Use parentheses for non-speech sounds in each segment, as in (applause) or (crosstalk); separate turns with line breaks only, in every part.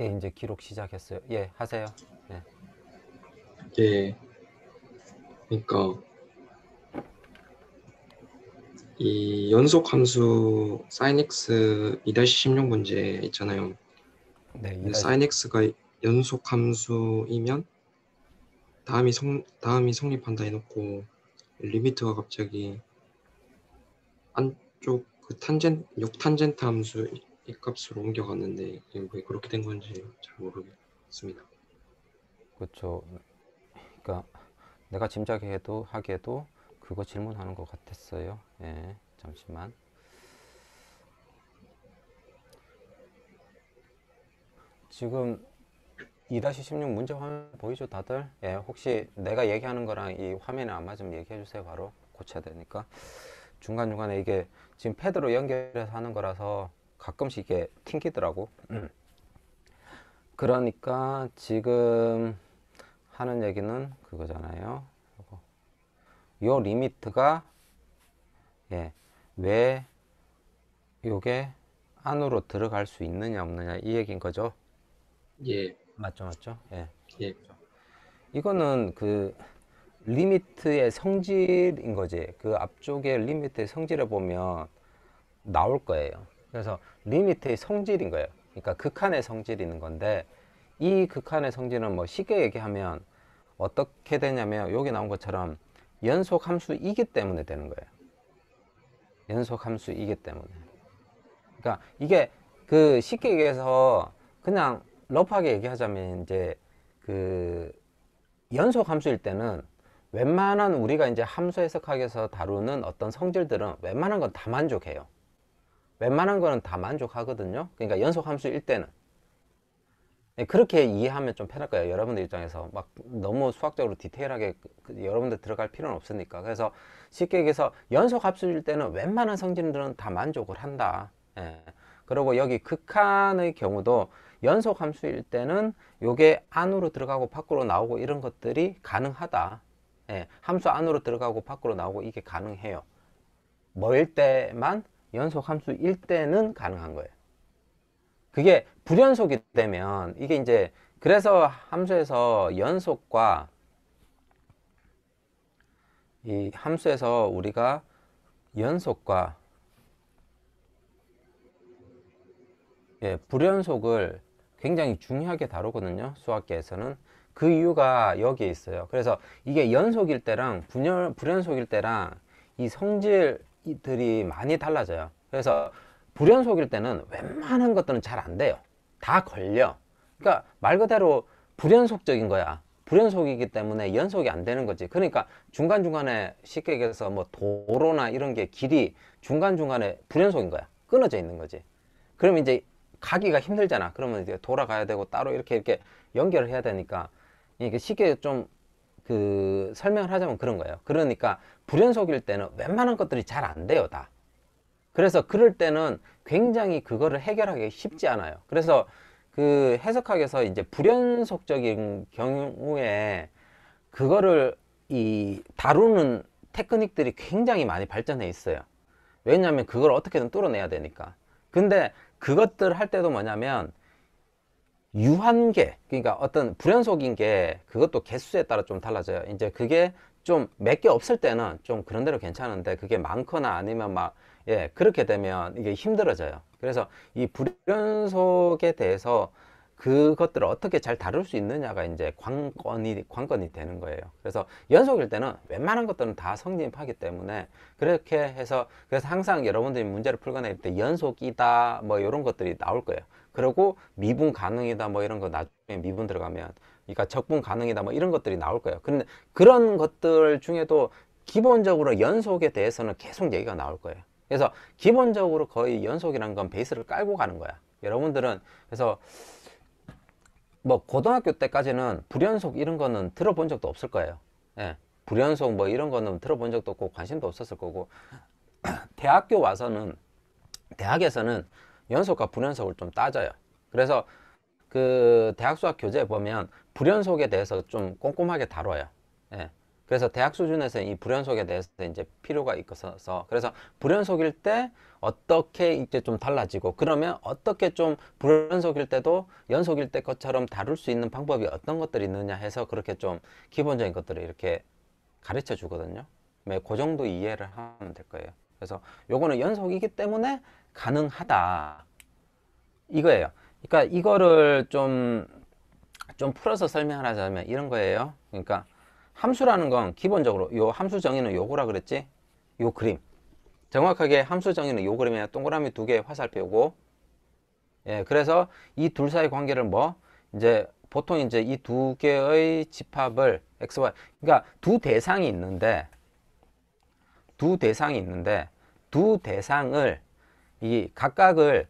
예, 이제 기록 시작했어요. 예, 하세요. 예. 예. 그러니까 이 연속 함수 s i n x 2-16 문제 있잖아요. 네. 그 i n x 가 연속 함수이면 다음이 성 다음이 성립한다 해놓고 리미트가 갑자기 안쪽 그 탄젠 역탄젠트 함수 이 값으로 옮겨갔는데 왜 그렇게 된 건지 잘 모르겠습니다. 그렇죠. 그러니까 내가 짐작해도 하게도 그거 질문하는 것 같았어요. 예, 잠시만. 지금 2-16 문제 화면 보이죠 다들? 예, 혹시 내가 얘기하는 거랑 이 화면에 안 맞으면 얘기해 주세요 바로 고쳐야 되니까 중간중간에 이게 지금 패드로 연결해서 하는 거라서 가끔씩 이게 튕기더라고 음. 그러니까 지금 하는 얘기는 그거잖아요 요 리미트가 예, 왜 요게 안으로 들어갈 수 있느냐 없느냐 이얘기 거죠? 예. 맞죠, 맞죠? 예. 예. 이거는 그 리미트의 성질인 거지. 그 앞쪽에 리미트의 성질을 보면 나올 거예요. 그래서 리미트의 성질인 거예요. 그러니까 극한의 성질인 건데 이 극한의 성질은 뭐 쉽게 얘기하면 어떻게 되냐면 여기 나온 것처럼 연속 함수이기 때문에 되는 거예요. 연속 함수이기 때문에. 그러니까 이게 그 쉽게 얘기해서 그냥 러프하게 얘기하자면 이제 그 연속 함수일 때는 웬만한 우리가 이제 함수 해석학에서 다루는 어떤 성질들은 웬만한 건 다 만족해요. 웬만한 거는 다 만족하거든요 그러니까 연속 함수일 때는 예, 그렇게 이해하면 좀 편할 거예요 여러분들 입장에서 막 너무 수학적으로 디테일하게 그 여러분들 들어갈 필요는 없으니까 그래서 쉽게 얘기해서 연속 함수일 때는 웬만한 성질들은 다 만족을 한다 예. 그리고 여기 극한의 경우도 연속 함수일 때는 요게 안으로 들어가고 밖으로 나오고 이런 것들이 가능하다 예, 함수 안으로 들어가고 밖으로 나오고 이게 가능해요 뭐일 때만 연속 함수일 때는 가능한 거예요. 그게 불연속이 되면 이게 이제 그래서 함수에서 연속과 이 함수에서 우리가 연속과 예, 불연속을 굉장히 중요하게 다루거든요. 수학계에서는. 그 이유가 여기에 있어요. 그래서 이게 연속일 때랑 분열, 불연속일 때랑 이 성질 이들이 많이 달라져요. 그래서 불연속일 때는 웬만한 것들은 잘 안 돼요. 다 걸려. 그러니까 말 그대로 불연속적인 거야. 불연속이기 때문에 연속이 안 되는 거지. 그러니까 중간중간에 쉽게 얘기해서 뭐 도로나 이런 게 길이 중간중간에 불연속인 거야. 끊어져 있는 거지. 그럼 이제 가기가 힘들잖아. 그러면 이제 돌아가야 되고 따로 이렇게 이렇게 연결을 해야 되니까 이게 쉽게 좀그 설명을 하자면 그런 거예요 그러니까 불연속일 때는 웬만한 것들이 잘 안 돼요 다 그래서 그럴 때는 굉장히 그거를 해결하기 쉽지 않아요 그래서 그 해석학에서 이제 불연속적인 경우에 그거를 이 다루는 테크닉들이 굉장히 많이 발전해 있어요 왜냐하면 그걸 어떻게든 뚫어내야 되니까 근데 그것들 할 때도 뭐냐면 유한계 그러니까 어떤 불연속인 게 그것도 개수에 따라 좀 달라져요 이제 그게 좀 몇 개 없을 때는 좀 그런 대로 괜찮은데 그게 많거나 아니면 막 예 그렇게 되면 이게 힘들어져요 그래서 이 불연속에 대해서 그것들을 어떻게 잘 다룰 수 있느냐가 이제 관건이 관건이 되는 거예요 그래서 연속일 때는 웬만한 것들은 다 성립하기 때문에 그렇게 해서 그래서 항상 여러분들이 문제를 풀거나 이때 연속이다 뭐 이런 것들이 나올 거예요 그리고 미분 가능이다 뭐 이런 거 나중에 미분 들어가면 그러니까 적분 가능이다 뭐 이런 것들이 나올 거예요. 그런데 그런 것들 중에도 기본적으로 연속에 대해서는 계속 얘기가 나올 거예요. 그래서 기본적으로 거의 연속이란 건 베이스를 깔고 가는 거야. 여러분들은 그래서 뭐 고등학교 때까지는 불연속 이런 거는 들어본 적도 없을 거예요. 예. 불연속 뭐 이런 거는 들어본 적도 없고 관심도 없었을 거고 (clears throat) 대학교 와서는 대학에서는 연속과 불연속을 좀 따져요. 그래서 그 대학 수학 교재에 보면 불연속에 대해서 좀 꼼꼼하게 다뤄요. 예. 그래서 대학 수준에서 이 불연속에 대해서 이제 필요가 있어서 그래서 불연속일 때 어떻게 이제 좀 달라지고 그러면 어떻게 좀 불연속일 때도 연속일 때 것처럼 다룰 수 있는 방법이 어떤 것들이 있느냐 해서 그렇게 좀 기본적인 것들을 이렇게 가르쳐 주거든요. 네, 그 정도 이해를 하면 될 거예요. 그래서 요거는 연속이기 때문에 가능하다. 이거예요. 그러니까 이거를 좀, 좀 풀어서 설명하자면 이런 거예요. 그러니까 함수라는 건 기본적으로 요 함수 정의는 요거라 그랬지? 요 그림. 정확하게 함수 정의는 요 그림에 동그라미 두개 화살표고 예, 그래서 이 둘 사이 관계를 뭐 이제 보통 이제 이 두 개의 집합을 x, y 그러니까 두 대상이 있는데 두 대상이 있는데 두 대상을 이 각각을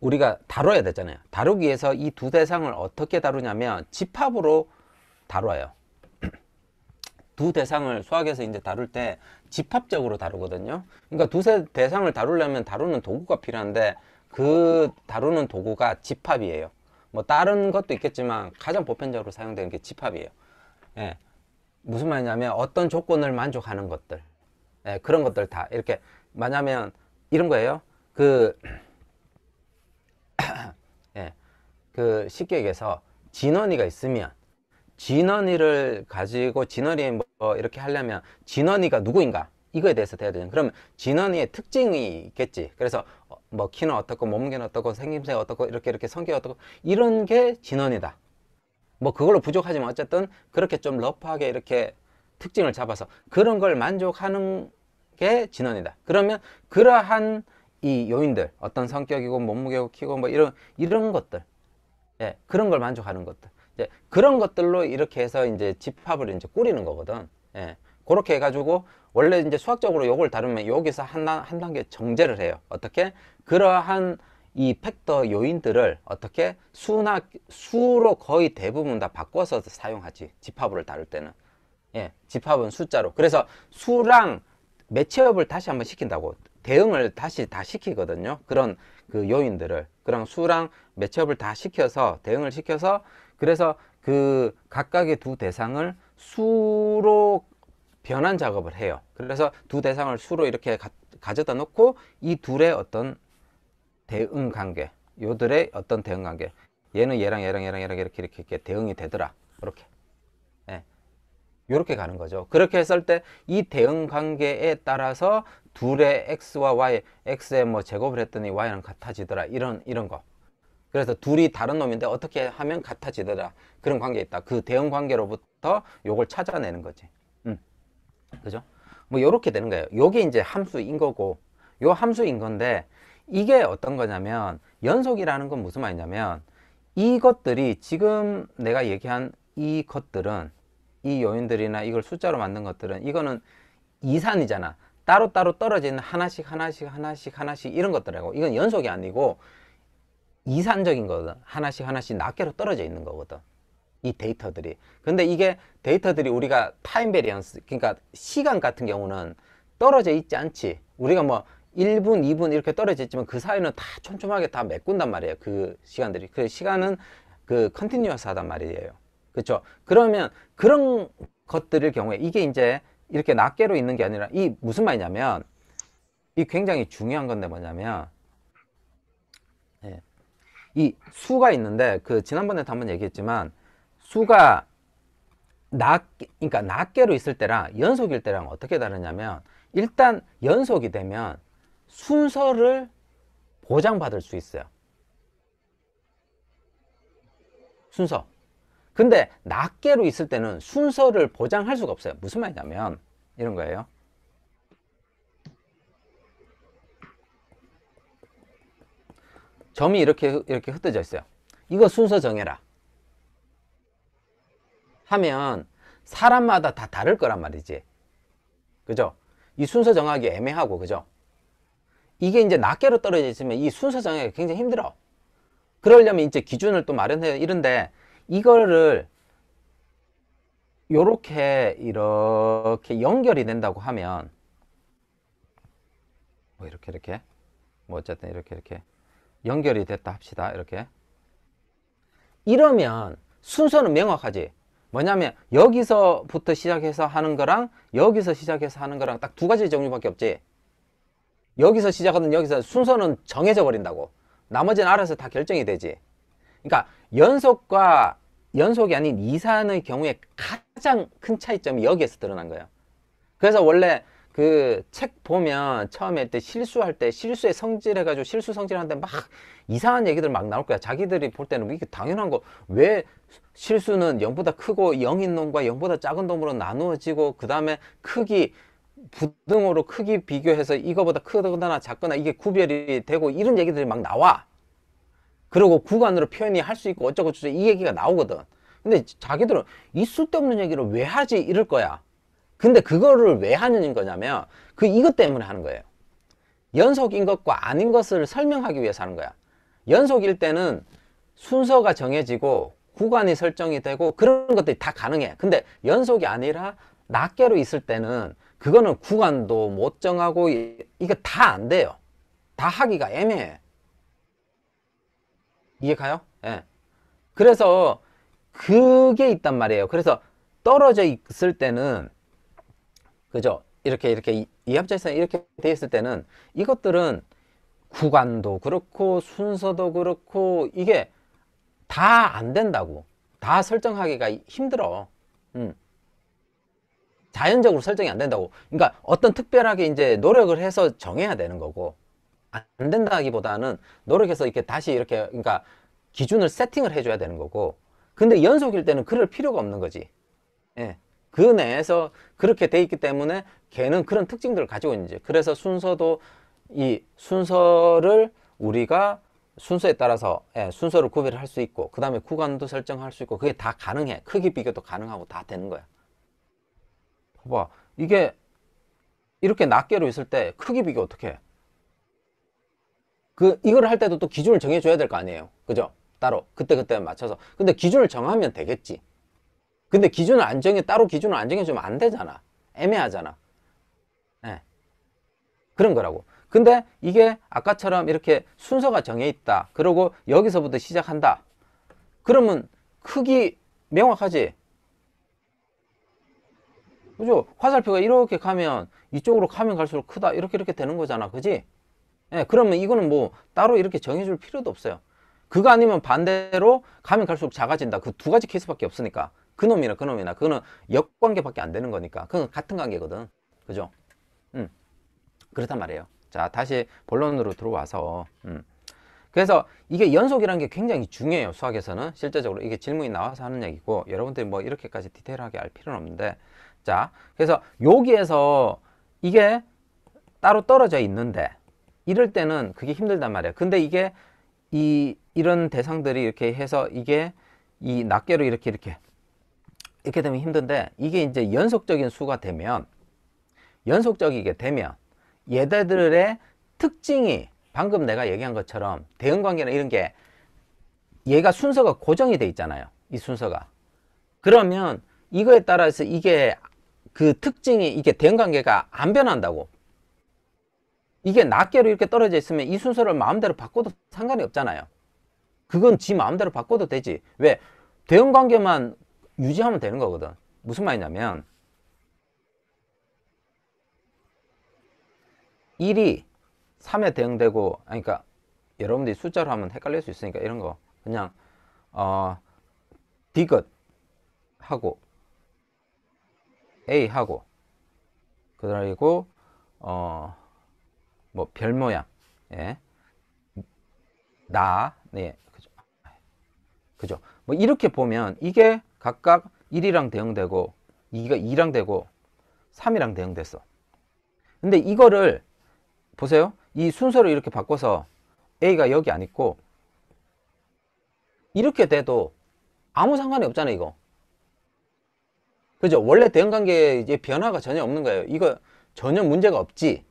우리가 다뤄야 되잖아요. 다루기 위해서 이 두 대상을 어떻게 다루냐면 집합으로 다뤄요. (clears throat) 두 대상을 수학에서 이제 다룰 때 집합적으로 다루거든요. 그러니까 두세 대상을 다루려면 다루는 도구가 필요한데 그 다루는 도구가 집합이에요. 뭐 다른 것도 있겠지만 가장 보편적으로 사용되는 게 집합이에요. 예. 무슨 말이냐면 어떤 조건을 만족하는 것들. 예, 그런 것들 다 이렇게 만약에 이런 거예요. 그, (clears throat) 예, 그 쉽게 얘기해서 진원이가 있으면 진원이를 가지고 진원이 뭐 이렇게 하려면 진원이가 누구인가 이거에 대해서 돼야 되죠. 그러면 진원이의 특징이 있겠지. 그래서 어, 뭐 키는 어떻고 몸무게는 어떻고 생김새 어떻고 이렇게 이렇게 성격 어떻고 이런 게 진원이다. 뭐 그걸로 부족하지만 어쨌든 그렇게 좀 러프하게 이렇게 특징을 잡아서 그런 걸 만족하는 게 진원이다. 그러면 그러한 이 요인들 어떤 성격이고 몸무게고 키고 뭐 이런 이런 것들 예 그런 걸 만족하는 것들 이제 그런 것들로 이렇게 해서 이제 집합을 이제 꾸리는 거거든 예 그렇게 해가지고 원래 이제 수학적으로 요걸 다루면 여기서 한, 한 단계 정제를 해요 어떻게 그러한 이 팩터 요인들을 어떻게 수나 수로 거의 대부분 다 바꿔서 사용하지 집합을 다룰 때는 예 집합은 숫자로 그래서 수랑 매치업을 다시 한번 시킨다고 대응을 다시 다 시키거든요. 그런 그 요인들을 그런 수랑 매업을다 시켜서 대응을 시켜서 그래서 그 각각의 두 대상을 수로 변환 작업을 해요. 그래서 두 대상을 수로 이렇게 가, 져다 놓고 이 둘의 어떤 대응 관계, 요들의 어떤 대응 관계. 얘는 얘랑 얘랑 얘랑 얘랑 이렇게 이렇게, 이렇게 대응이 되더라. 이렇게. 예. 요렇게 가는 거죠. 그렇게 했을 때 이 대응 관계에 따라서 둘의 x와 y, x의 뭐 제곱을 했더니 y랑 같아지더라. 이런 이런 거. 그래서 둘이 다른 놈인데 어떻게 하면 같아지더라. 그런 관계 있다. 그 대응 관계로부터 요걸 찾아내는 거지. 음. 그죠? 뭐이렇게 되는 거예요. 요게 이제 함수인 거고 요 함수인 건데 이게 어떤 거냐면 연속이라는 건 무슨 말이냐면 이것들이 지금 내가 얘기한 이것들은 이 요인들이나 이걸 숫자로 만든 것들은 이거는 이산이잖아. 따로따로 떨어진 하나씩 하나씩 하나씩 하나씩 이런 것들하고 이건 연속이 아니고 이산적인 거거든 하나씩 하나씩 낱개로 떨어져 있는 거거든 이 데이터들이 근데 이게 데이터들이 우리가 타임 베리언스 그러니까 시간 같은 경우는 떨어져 있지 않지 우리가 뭐 1분 2분 이렇게 떨어져 있지만 그 사이는 다 촘촘하게 다 메꾼단 말이에요 그 시간들이 그 시간은 그 컨티뉴어스 하단 말이에요 그렇죠 그러면 그런 것들일 경우에 이게 이제 이렇게 낱개로 있는 게 아니라 이 무슨 말이냐면 이 굉장히 중요한 건데 뭐냐면 예, 이 수가 있는데 그 지난번에도 한 번 얘기했지만 수가 낱개, 그러니까 낱개로 있을 때랑 연속일 때랑 어떻게 다르냐면 일단 연속이 되면 순서를 보장받을 수 있어요. 순서. 근데 낱개로 있을 때는 순서를 보장할 수가 없어요 무슨 말이냐면 이런 거예요 점이 이렇게 이렇게 흩어져 있어요 이거 순서 정해라 하면 사람마다 다 다를 거란 말이지 그죠 이 순서 정하기 애매하고 그죠 이게 이제 낱개로 떨어져 있으면 이 순서 정하기 굉장히 힘들어 그러려면 이제 기준을 또 마련해야 이런데 이거를 요렇게 이렇게 연결이 된다고 하면 뭐 이렇게 이렇게 뭐 어쨌든 이렇게 이렇게 연결이 됐다 합시다 이렇게 이러면 순서는 명확하지 뭐냐면 여기서부터 시작해서 하는 거랑 여기서 시작해서 하는 거랑 딱 두 가지 종류밖에 없지 여기서 시작하든 여기서 순서는 정해져 버린다고 나머지는 알아서 다 결정이 되지 그러니까 연속과 연속이 아닌 이산의 경우에 가장 큰 차이점이 여기에서 드러난 거예요. 그래서 원래 그 책 보면 처음에 때 실수할 때 실수의 성질 해가지고 실수 성질하는데 막 이상한 얘기들 막 나올 거야. 자기들이 볼 때는 뭐 이게 당연한 거. 왜 실수는 0보다 크고 0인 놈과 0보다 작은 놈으로 나누어지고 그 다음에 크기 부등호로 크기 비교해서 이거보다 크거나 작거나 이게 구별이 되고 이런 얘기들이 막 나와. 그리고 구간으로 표현이 할 수 있고 어쩌고저쩌고 이 얘기가 나오거든 근데 자기들은 이 쓸데없는 얘기를 왜 하지 이럴 거야 근데 그거를 왜 하는 거냐면 그 이것 때문에 하는 거예요 연속인 것과 아닌 것을 설명하기 위해서 하는 거야 연속일 때는 순서가 정해지고 구간이 설정이 되고 그런 것들이 다 가능해 근데 연속이 아니라 낱개로 있을 때는 그거는 구간도 못 정하고 이거 다 안 돼요 다 하기가 애매해 이해 가요? 예. 그래서 그게 있단 말이에요. 그래서 떨어져 있을 때는 그죠? 이렇게 이렇게 이합자에서 이렇게 돼 있을 때는 이것들은 구간도 그렇고 순서도 그렇고 이게 다 안 된다고 다 설정하기가 힘들어. 음. 자연적으로 설정이 안 된다고. 그러니까 어떤 특별하게 이제 노력을 해서 정해야 되는 거고. 안 된다기보다는 노력해서 이렇게 다시 이렇게 그러니까 기준을 세팅을 해줘야 되는 거고 근데 연속일 때는 그럴 필요가 없는 거지 예. 그 내에서 그렇게 돼 있기 때문에 걔는 그런 특징들을 가지고 있는지 그래서 순서도 이 순서를 우리가 순서에 따라서 예, 순서를 구별할 수 있고 그 다음에 구간도 설정할 수 있고 그게 다 가능해 크기 비교도 가능하고 다 되는 거야 봐봐 이게 이렇게 낱개로 있을 때 크기 비교 어떻게 해그 이걸 할 때도 또 기준을 정해줘야 될 거 아니에요 그죠 따로 그때그때 맞춰서 근데 기준을 정하면 되겠지 근데 기준을 안 정해 따로 기준을 안 정해주면 안 되잖아 애매하잖아 네. 그런 거라고 근데 이게 아까처럼 이렇게 순서가 정해 있다 그러고 여기서부터 시작한다 그러면 크기 명확하지 그죠 화살표가 이렇게 가면 이쪽으로 가면 갈수록 크다 이렇게 이렇게 되는 거잖아 그지 예, 그러면 이거는 뭐 따로 이렇게 정해줄 필요도 없어요. 그거 아니면 반대로 가면 갈수록 작아진다. 그 두 가지 케이스밖에 없으니까. 그놈이나 그놈이나 그거는 역관계밖에 안 되는 거니까. 그건 같은 관계거든. 그죠? 음. 그렇단 말이에요. 자, 다시 본론으로 들어와서 음. 그래서 이게 연속이라는 게 굉장히 중요해요. 수학에서는 실제적으로 이게 질문이 나와서 하는 얘기고 여러분들이 뭐 이렇게까지 디테일하게 알 필요는 없는데 자, 그래서 여기에서 이게 따로 떨어져 있는데 이럴 때는 그게 힘들단 말이야. 근데 이게 이 이런 대상들이 이렇게 해서 이게 이 낱개로 이렇게 이렇게 이렇게 되면 힘든데 이게 이제 연속적인 수가 되면 연속적이게 되면 얘네들의 특징이 방금 내가 얘기한 것처럼 대응 관계나 이런 게 얘가 순서가 고정이 돼 있잖아요. 이 순서가. 그러면 이거에 따라서 이게 그 특징이 이게 대응 관계가 안 변한다고 이게 낱개로 이렇게 떨어져 있으면 이 순서를 마음대로 바꿔도 상관이 없잖아요. 그건 지 마음대로 바꿔도 되지. 왜? 대응 관계만 유지하면 되는 거거든. 무슨 말이냐면 1이 3에 대응되고 아, 그러니까 여러분들이 숫자로 하면 헷갈릴 수 있으니까 이런 거 그냥 어 디귿 하고 A 하고 그리고 어 뭐별 모양 예. 나 네. 그죠. 그죠. 뭐 이렇게 보면 이게 각각 1이랑 대응되고 2가 2랑 되고 3이랑 대응됐어. 근데 이거를 보세요. 이 순서를 이렇게 바꿔서 A가 여기 안 있고 이렇게 돼도 아무 상관이 없잖아요, 이거. 그죠? 원래 대응 관계에 변화가 전혀 없는 거예요. 이거 전혀 문제가 없지.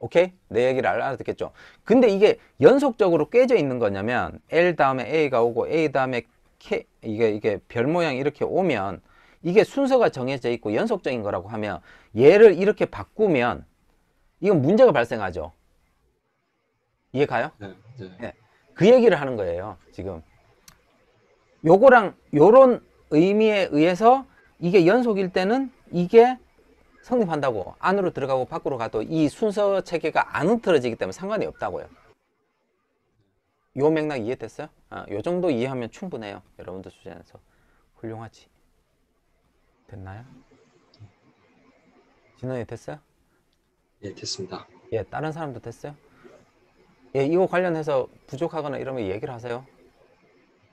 오케이? 내 얘기를 알아듣겠죠. 근데 이게 연속적으로 깨져 있는 거냐면 L 다음에 A가 오고 A 다음에 K 이게 이게 별 모양 이렇게 오면 이게 순서가 정해져 있고 연속적인 거라고 하면 얘를 이렇게 바꾸면 이건 문제가 발생하죠. 이해 가요? 네, 네. 네. 그 얘기를 하는 거예요, 지금. 요거랑 요런 의미에 의해서 이게 연속일 때는 이게 성립한다고 안으로 들어가고 밖으로 가도 이 순서 체계가 안 흐트러지기 때문에 상관이 없다고요. 요 맥락 이해됐어요? 아, 요 정도 이해하면 충분해요. 여러분들 수준에서. 훌륭하지. 됐나요? 예. 진원이 됐어요? 예, 됐습니다. 예, 다른 사람도 됐어요? 예, 이거 관련해서 부족하거나 이러면 얘기를 하세요.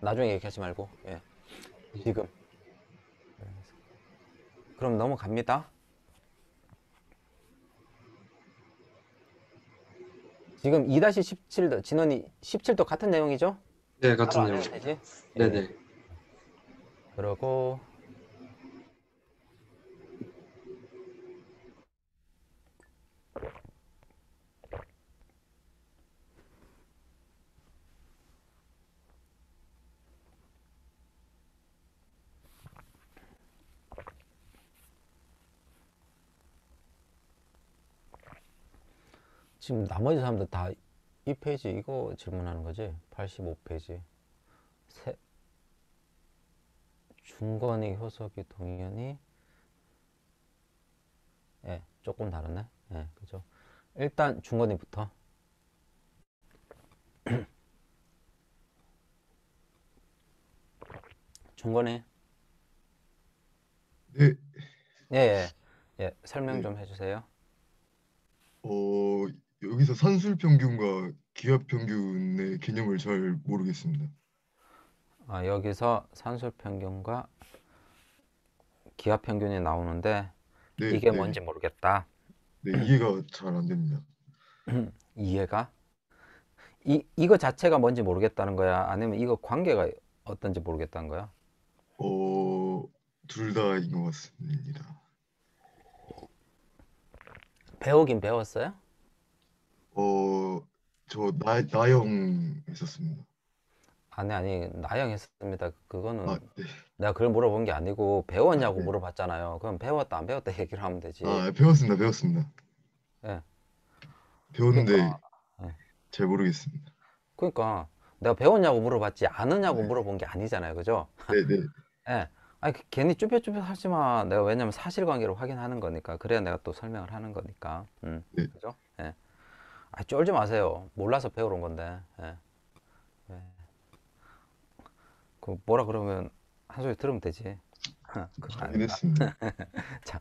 나중에 얘기하지 말고. 예. 지금. 그럼 넘어갑니다. 지금 2-17도 진원이 17도 같은 내용이죠? 네, 같은 내용. 이죠 네네. 예. 그리고 지금 나머지 사람들 다 이 페이지 이거 질문하는 거지? 85페이지 세, 중건이 효석이 동현이 예, 조금 다르네. 예, 그죠. 일단 중건이부터 (clears throat) 중건이 네. 예, 예, 예. 설명 네. 좀 해주세요.
어, 여기서 산술 평균과 기압 평균의
개념을 잘 모르겠습니다. 아, 여기서 산술 평균과 기압 평균이 나오는데 네, 이게 네. 뭔지 모르겠다. 네, 이해가 잘 안 됩니다. (clears throat) 이해가? 이 이거 자체가 뭔지 모르겠다는 거야? 아니면 이거 관계가 어떤지 모르겠다는 거야?
어, 둘 다인 것 같습니다.
배우긴 배웠어요? 어저 나나영 했었습니다. 아니 아니 나영 했습니다. 그거는 아, 네. 내가 그걸 물어본 게 아니고 배웠냐고 아, 네. 물어봤잖아요. 그럼 배웠다 안 배웠다 얘기를 하면 되지. 아
배웠습니다, 배웠습니다. 예. 네. 배웠는데 그러니까, 예. 잘 모르겠습니다.
그러니까 내가 배웠냐고 물어봤지 아느냐고 네. 물어본 게 아니잖아요, 그죠? 네네. 네. (laughs) 예. 아니 그 괜히 쭈뼛쭈뼛 하지만 내가 왜냐면 사실관계를 확인하는 거니까 그래야 내가 또 설명을 하는 거니까. 음. 네. 그죠? 아, 쫄지 마세요. 몰라서 배우는 건데. 예. 예. 그 뭐라 그러면 한 소리 들으면 되지. (laughs) 알겠습니다. (laughs) 자,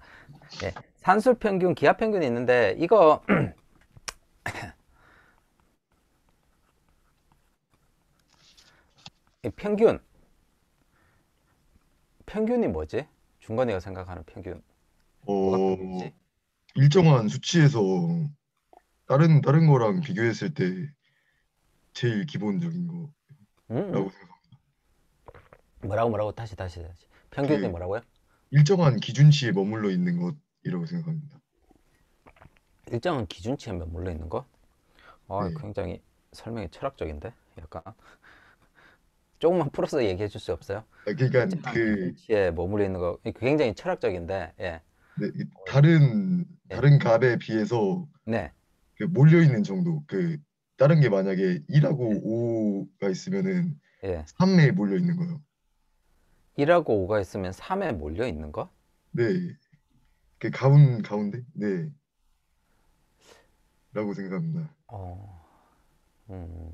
예. 산술 평균, 기아 평균이 있는데 이거 (clears throat) 평균 평균이 뭐지? 중간이가 생각하는 평균.
어, 일정한 수치에서 다른 다른 거랑 비교했을 때 제일 기본적인 거라고 음. 음. 생각합니다.
뭐라고 뭐라고 다시 다시 다시 평균 그 때 뭐라고요?
일정한 기준치에 머물러 있는 것이라고 생각합니다.
일정한 기준치에 머물러 있는 것? 아, 네. 굉장히 설명이 철학적인데 약간 (laughs) 조금만 풀어서 얘기해 줄 수 없어요? 아, 그러니까 그 기준치에 머물러 있는 거 굉장히 철학적인데 예.
네, 다른 다른 네. 에 비해서 네. 그 몰려 있는 정도. 그 다른 게 만약에 1하고 5가 예. 있으면은 예. 3에 몰려 있는 거예요. 1하고 5가 있으면 3에 몰려 있는 거? 네. 그 가운 가운데? 네.
라고 생각합니다. 어. 음.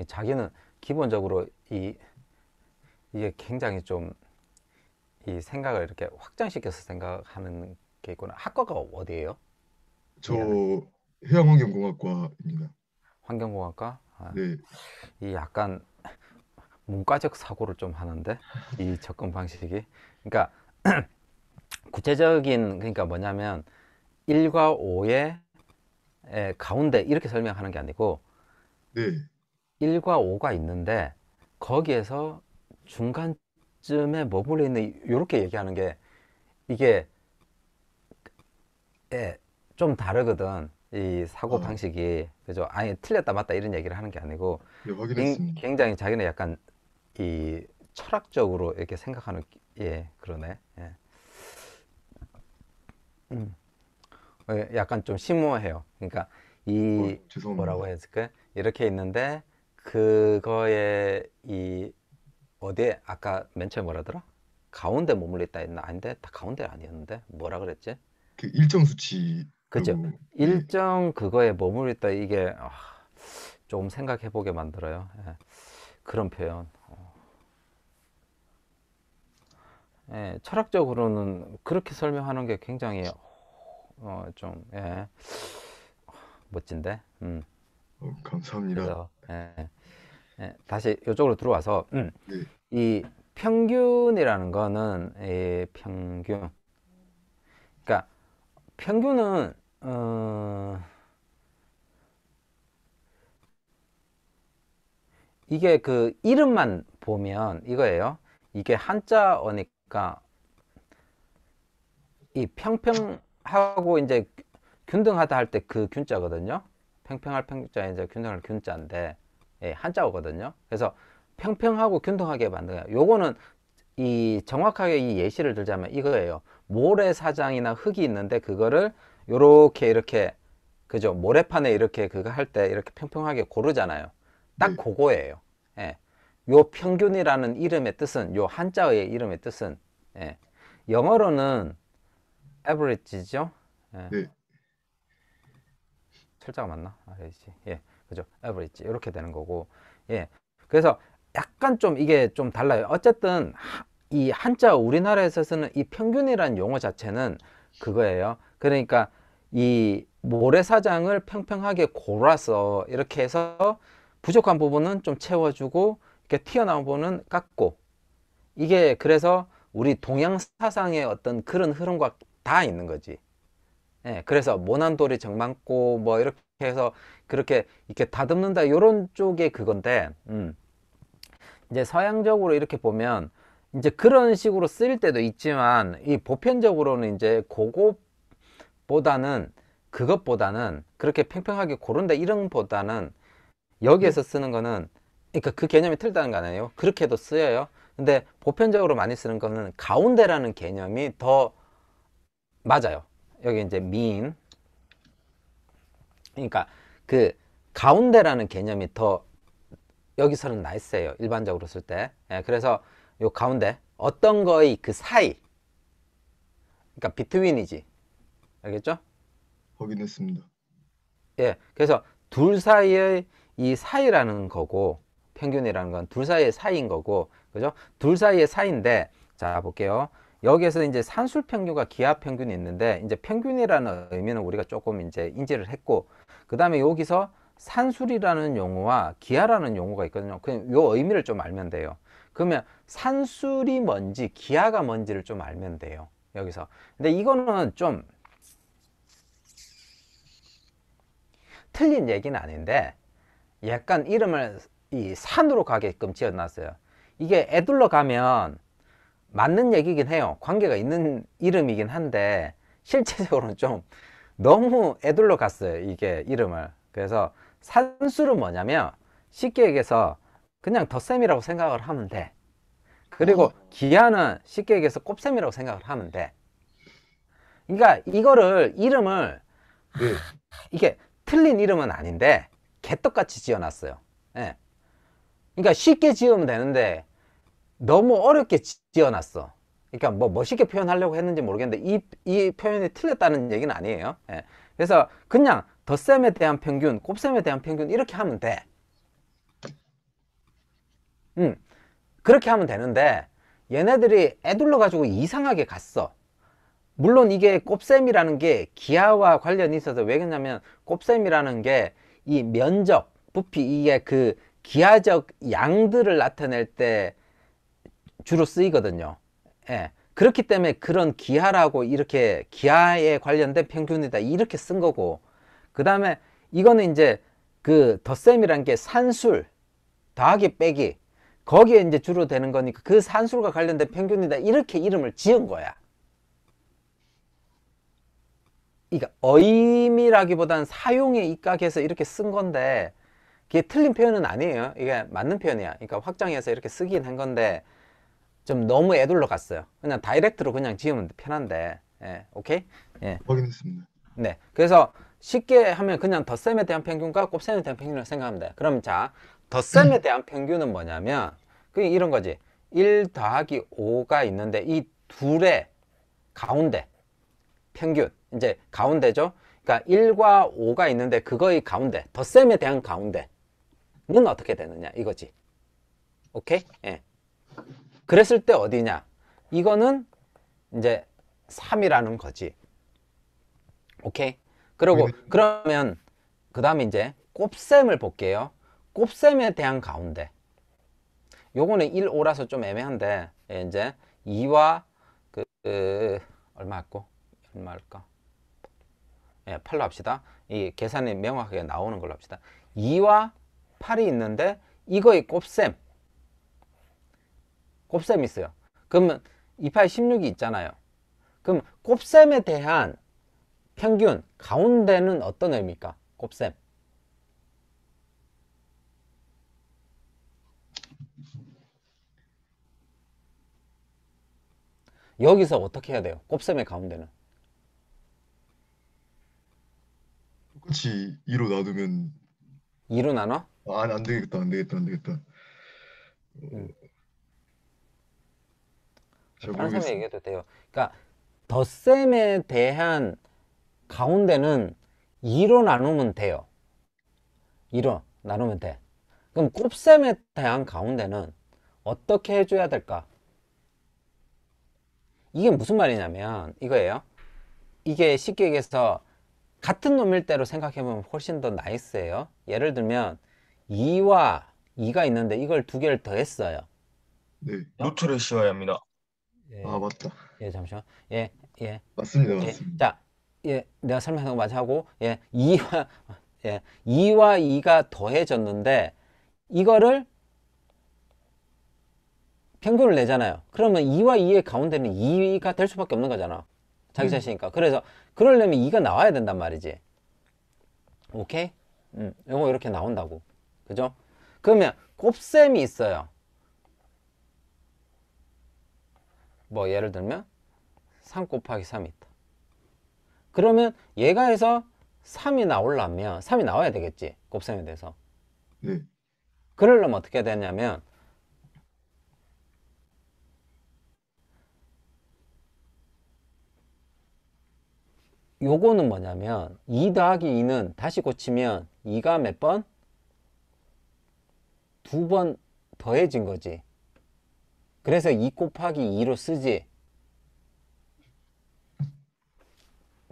예, 자기는 기본적으로 이 이게 굉장히 좀 이 생각을 이렇게 확장시켜서 생각하는 게 있구나. 학과가 어디예요? 저 예. 해양환경공학과입니다. 환경공학과? 아, 네. 이 약간 문과적 사고를 좀 하는데 이 접근 방식이. 그러니까 (clears throat) 구체적인 그러니까 뭐냐면 1과 5의 가운데 이렇게 설명하는 게 아니고 네. 1과 5가 있는데 거기에서 중간쯤에 머물러 있는 이렇게 얘기하는 게 이게 예, 좀 다르거든. 이 사고 어. 방식이 그죠? 아예 틀렸다 맞다 이런 얘기를 하는 게 아니고 예, 굉- 장히 자기는 약간 이 철학적으로 이렇게 생각하는 예 그러네. 예. 음. 어, 예, 약간 좀 심오해요. 그러니까 어, 이 뭐라고 해야 될까? 이렇게 있는데 그거에 이 어디에 아까 맨 처음에 뭐라더라? 가운데 머물러 있다 했나? 아닌데 다 가운데 아니었는데 뭐라 그랬지?
그 일정 수치
그죠? 음. 일정 그거에 머무르다 이게 아, 조금 생각해 보게 만들어요. 예. 그런 표현. 어. 예, 철학적으로는 그렇게 설명하는 게 굉장히 어, 좀 예. 멋진데. 음. 어, 감사합니다. 그래서, 예, 예. 예 다시 이쪽으로 들어와서 음, 네. 이 평균이라는 거는 이 평균 평균은 어... 이게 그 이름만 보면 이거예요. 이게 한자어니까 이 평평하고 이제 균등하다 할 때 그 균자거든요. 평평할 평자 이제 균등할 균자인데 예, 한자어거든요. 그래서 평평하고 균등하게 만드는 요거는 이 정확하게 이 예시를 들자면 이거예요. 모래사장이나 흙이 있는데 그거를 요렇게 이렇게 그죠 모래판에 이렇게 그거 할 때 이렇게 평평하게 고르잖아요 딱 음. 그거예요 예. 요 평균이라는 이름의 뜻은 요 한자의 이름의 뜻은 예. 영어로는 average죠 예. 네. 철자가 맞나? 알겠지예 그죠 average 이렇게 되는 거고 예 그래서 약간 좀 이게 좀 달라요 어쨌든 이 한자 우리나라에서 쓰는 이 평균이라는 용어 자체는 그거예요. 그러니까 이 모래사장을 평평하게 골아서 이렇게 해서 부족한 부분은 좀 채워주고 이렇게 튀어나온 부분은 깎고 이게 그래서 우리 동양 사상의 어떤 그런 흐름과 다 있는 거지. 예, 그래서 모난돌이 정많고 뭐 이렇게 해서 그렇게 이렇게 다듬는다 이런 쪽의 그건데 음. 이제 서양적으로 이렇게 보면 이제 그런 식으로 쓰일 때도 있지만 이 보편적으로는 이제 그것보다는 그것보다는 그렇게 평평하게 고른다 이런 보다는 여기에서 네. 쓰는 거는 그러니까 그 개념이 틀다는 거 아니에요 그렇게도 쓰여요 근데 보편적으로 많이 쓰는 거는 가운데라는 개념이 더 맞아요 여기 이제 mean 그러니까 그 가운데라는 개념이 더 여기서는 나이스예요 일반적으로 쓸때 예, 그래서 요 가운데 어떤 거의 그 사이 그러니까 비트윈이지 알겠죠? 확인했습니다 예 그래서 둘 사이의 이 사이라는 거고 평균이라는 건 둘 사이의 사이인 거고 그죠? 둘 사이의 사이인데 자 볼게요 여기에서 이제 산술 평균과 기하 평균이 있는데 이제 평균이라는 의미는 우리가 조금 이제 인지를 했고 그 다음에 여기서 산술이라는 용어와 기하라는 용어가 있거든요 그냥 요 의미를 좀 알면 돼요 그러면 산술이 뭔지 기아가 뭔지를 좀 알면 돼요. 여기서. 근데 이거는 좀 틀린 얘기는 아닌데 약간 이름을 이 산으로 가게끔 지어놨어요. 이게 애둘러 가면 맞는 얘기긴 해요. 관계가 있는 이름이긴 한데 실제적으로는 좀 너무 애둘러 갔어요. 이게 이름을. 그래서 산수는 뭐냐면 쉽게 얘기해서 그냥 덧셈이라고 생각을 하면 돼. 그리고 어. 기아는 쉽게 얘기해서 곱셈이라고 생각을 하면 돼. 그러니까 이거를 이름을 네. 이게 틀린 이름은 아닌데 개떡같이 지어놨어요. 예. 그러니까 쉽게 지으면 되는데 너무 어렵게 지어놨어. 그러니까 뭐 멋있게 표현하려고 했는지 모르겠는데 이, 이 표현이 틀렸다는 얘기는 아니에요. 예. 그래서 그냥 덧셈에 대한 평균, 곱셈에 대한 평균 이렇게 하면 돼. 음, 그렇게 하면 되는데 얘네들이 애둘러 가지고 이상하게 갔어 물론 이게 꼽셈이라는게 기하와 관련이 있어서 왜 그러냐면 꼽셈이라는게 이 면적 부피 이게 그 기하적 양들을 나타낼 때 주로 쓰이거든요 예. 그렇기 때문에 그런 기하라고 이렇게 기하에 관련된 평균이다 이렇게 쓴 거고 그 다음에 이거는 이제 그 덧셈이란 게 산술 더하기 빼기 거기에 이제 주로 되는 거니까 그 산술과 관련된 평균이다 이렇게 이름을 지은 거야 그러니까 어임이라기보다는 사용에 입각해서 이렇게 쓴 건데 그게 틀린 표현은 아니에요 이게 맞는 표현이야 그러니까 확장해서 이렇게 쓰긴 한 건데 좀 너무 애둘러 갔어요 그냥 다이렉트로 그냥 지으면 편한데 예, 오케이? 예. 확인했습니다 네 그래서 쉽게 하면 그냥 덧셈에 대한 평균과 곱셈에 대한 평균을 생각하면 돼 그럼 자 덧셈에 대한 평균은 뭐냐면 그 이런 거지 1 더하기 5가 있는데 이 둘의 가운데 평균 이제 가운데죠 그러니까 1과 5가 있는데 그거의 가운데 덧셈에 대한 가운데는 어떻게 되느냐 이거지 오케이? 예. 그랬을 때 어디냐 이거는 이제 3이라는 거지 오케이? 그리고 그러면 그 다음에 이제 곱셈을 볼게요 곱셈에 대한 가운데 요거는 1, 5라서 좀 애매한데 예, 이제 2와 그, 그 얼마였고 얼마일까 예, 8로 합시다 이 계산이 명확하게 나오는 걸로 합시다 2와 8이 있는데 이거의 곱셈 곱셈이 있어요 그러면 2, 8, 16이 있잖아요 그럼 곱셈에 대한 평균 가운데는 어떤 의미입까 곱셈 여기서 어떻게 해야 돼요? 곱셈의 가운데는.
똑같이 2로 놔두면
2로 나눠? 아, 안, 되겠다, 안 되겠다, 안 되겠다. 음. 다른 사람이 얘기해도 돼요. 그러니까 덧셈에 대한 가운데는 2로 나누면 돼요. 2로 나누면 돼. 그럼 곱셈에 대한 가운데는 어떻게 해줘야 될까? 이게 무슨 말이냐면 이거예요 이게 쉽게 얘기해서 같은 놈일 때로 생각해보면 훨씬 더 나이스해요 예를 들면 2와 2가 있는데 이걸 두 개를 더했어요 네 노트를 네. 씌워야 합니다 예. 아 맞다 예 잠시만 예예 예. 맞습니다 예, 맞습니다 예, 자, 예 내가 설명하는 거 맞아 하고 예 2와 (laughs) 예 2와 2가 더해졌는데 이거를 평균을 내잖아요 그러면 2와 2의 가운데는 2가 될 수밖에 없는 거잖아 자기 음. 자신이니까 그래서 그러려면 2가 나와야 된단 말이지 오케이? 음, 요거 이렇게 나온다고 그죠? 그러면 곱셈이 있어요 뭐 예를 들면 3 곱하기 3이 있다 그러면 얘가 해서 3이 나올라면 3이 나와야 되겠지 곱셈에 대해서 네. 그러려면 어떻게 되냐면 요거는 뭐냐면 2 더하기 2는 다시 고치면 2가 몇 번? 두 번 더해진 거지 그래서 2 곱하기 2로 쓰지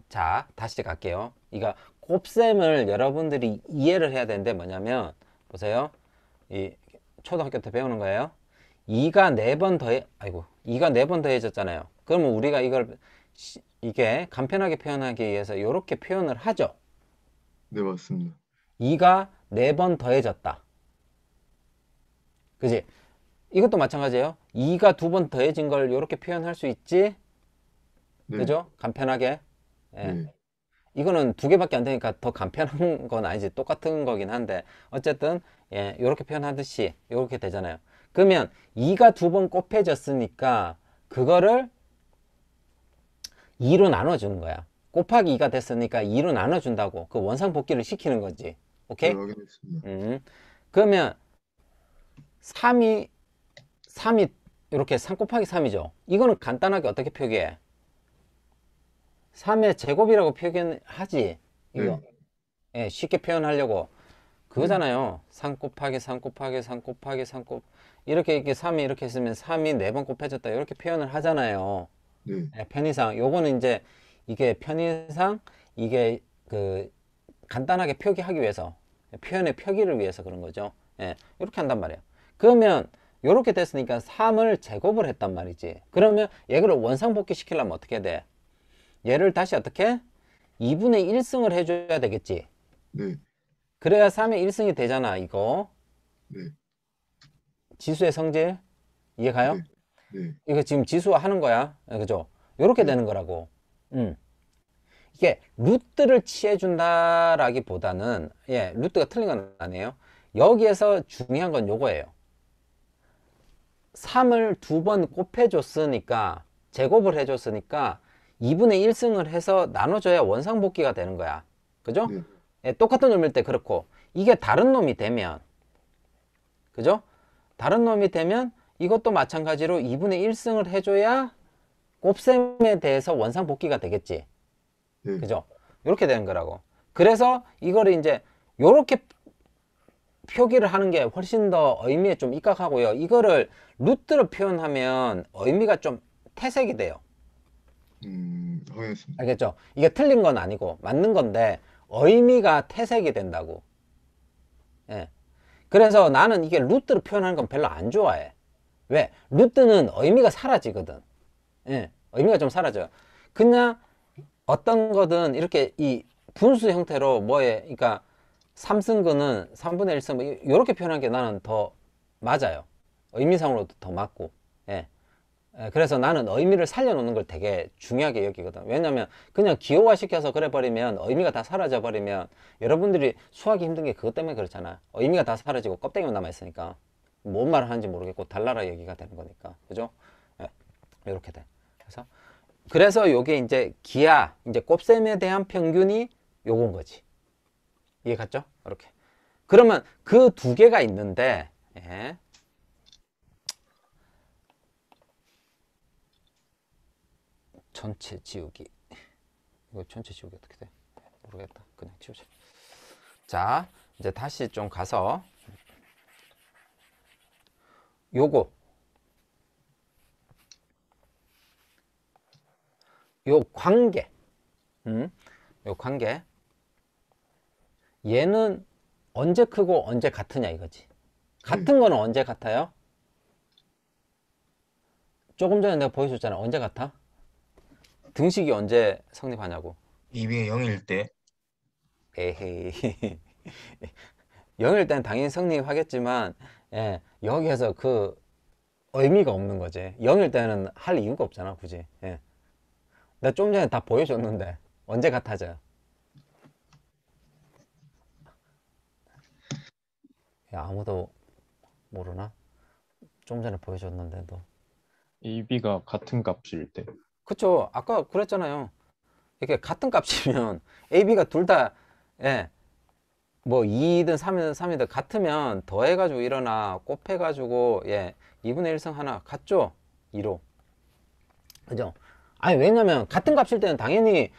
자 다시 갈게요 이거 곱셈을 여러분들이 이해를 해야 되는데 뭐냐면 보세요 이 초등학교 때 배우는 거예요 2가 4번 더해 아이고 2가 4번 더해졌잖아요 그러면 우리가 이걸 이게 간편하게 표현하기 위해서 이렇게 표현을 하죠. 네, 맞습니다. 이가네 번 더해졌다. 그지? 이것도 마찬가지예요. 이가두 번 더해진 걸 이렇게 표현할 수 있지? 네. 그죠? 간편하게. 예. 네. 이거는 두 개밖에 안 되니까 더 간편한 (laughs) 건 아니지. 똑같은 거긴 한데. 어쨌든, 예, 이렇게 표현하듯이, 이렇게 되잖아요. 그러면 2가 두 번 곱해졌으니까, 그거를 2로 나눠주는 거야 곱하기 2가 됐으니까 2로 나눠준다고 그 원상복귀를 시키는 거지 오케이? 네, 알겠습니다. 음. 그러면 3이 3이 이렇게 3 곱하기 3이죠 이거는 간단하게 어떻게 표기해? 3의 제곱이라고 표현하지 이거 네. 예, 쉽게 표현하려고
그거잖아요 네.
음. 3 곱하기 3 곱하기 3 곱하기 3곱 이렇게 이렇게 3이 이렇게 했으면 3이 4번 곱해졌다 이렇게 표현을 하잖아요 네. 네. 편의상 요거는 이제 이게 편의상 이게 그 간단하게 표기하기 위해서 표현의 표기를 위해서 그런 거죠. 예, 이렇게 한단 말이에요. 그러면 요렇게 됐으니까 3을 제곱을 했단 말이지. 그러면 얘를 원상복귀 시키려면 어떻게 돼? 얘를 다시 어떻게? 2분의 1승을 해줘야 되겠지. 네. 그래야 3의 1승이 되잖아, 이거. 네. 지수의 성질. 이해가요? 네. 음. 이거 지금 지수화하는 거야. 예, 그죠? 이렇게 음. 네. 되는 거라고. 음. 이게 루트를 취해준다라기보다는 예, 루트가 틀린 건 아니에요. 여기에서 중요한 건 요거예요. 3을 두 번 곱해줬으니까 제곱을 해줬으니까 2분의 1승을 해서 나눠줘야 원상복귀가 되는 거야. 그죠? 네. 예, 똑같은 놈일 때 그렇고 이게 다른 놈이 되면 그죠? 다른 놈이 되면 이것도 마찬가지로 2분의 1승을 해줘야 곱셈에 대해서 원상복귀가 되겠지. 네. 그죠? 이렇게 되는 거라고. 그래서 이거 이제 이렇게 표기를 하는 게 훨씬 더 의미에 좀 입각하고요. 이거를 루트로 표현하면 의미가 좀 태색이 돼요. 음, 알겠습니다. 알겠죠? 이게 틀린 건 아니고 맞는 건데 의미가 태색이 된다고. 예. 그래서 나는 이게 루트로 표현하는 건 별로 안 좋아해. 왜? 루트는 의미가 사라지거든 예, 의미가 좀 사라져요 그냥 어떤 거든 이렇게 이 분수 형태로 뭐에 그러니까 3승근은 3분의 1승 뭐 이렇게 표현한 게 나는 더 맞아요 의미상으로도 더 맞고 예. 예. 그래서 나는 의미를 살려놓는 걸 되게 중요하게 여기거든 왜냐면 그냥 기호화 시켜서 그래 버리면 의미가 다 사라져 버리면 여러분들이 수학이 힘든 게 그것 때문에 그렇잖아 의미가 다 사라지고 껍데기만 남아 있으니까 뭔 말을 하는지 모르겠고 달나라 얘기가 되는 거니까 그죠? 네, 이렇게 돼. 그래서 그래서 요게 이제 기하 이제 곱셈에 대한 평균이 요건 거지. 이해 갔죠? 이렇게. 그러면 그 두 개가 있는데 예. 전체 지우기 이거 전체 지우기 어떻게 돼? 모르겠다 그냥 지우자 자 이제 다시 좀 가서 요거 요 관계 음? 요 관계 얘는 언제 크고 언제 같으냐 이거지 같은 거는 언제 같아요? 조금 전에 내가 보여줬잖아 언제 같아? 등식이 언제 성립하냐고 2의 0일 때 에헤이 0일 (laughs) 때는 당연히 성립하겠지만 예, 여기에서 그 의미가 없는 거지 0일 때는 할 이유가 없잖아 굳이 예. 나좀 전에 다 보여줬는데 언제 같아져요? 야, 아무도 모르나? 좀 전에 보여줬는데도 AB가
같은 값일 때
그쵸 아까 그랬잖아요 이렇게 같은 값이면 AB가 둘 다 예, 뭐 2이든 3이든 3이든 같으면 더해가지고 일어나 곱해가지고 예 2분의 1승 하나 같죠? 2로 그죠? 아니 왜냐면 같은 값일 때는 당연히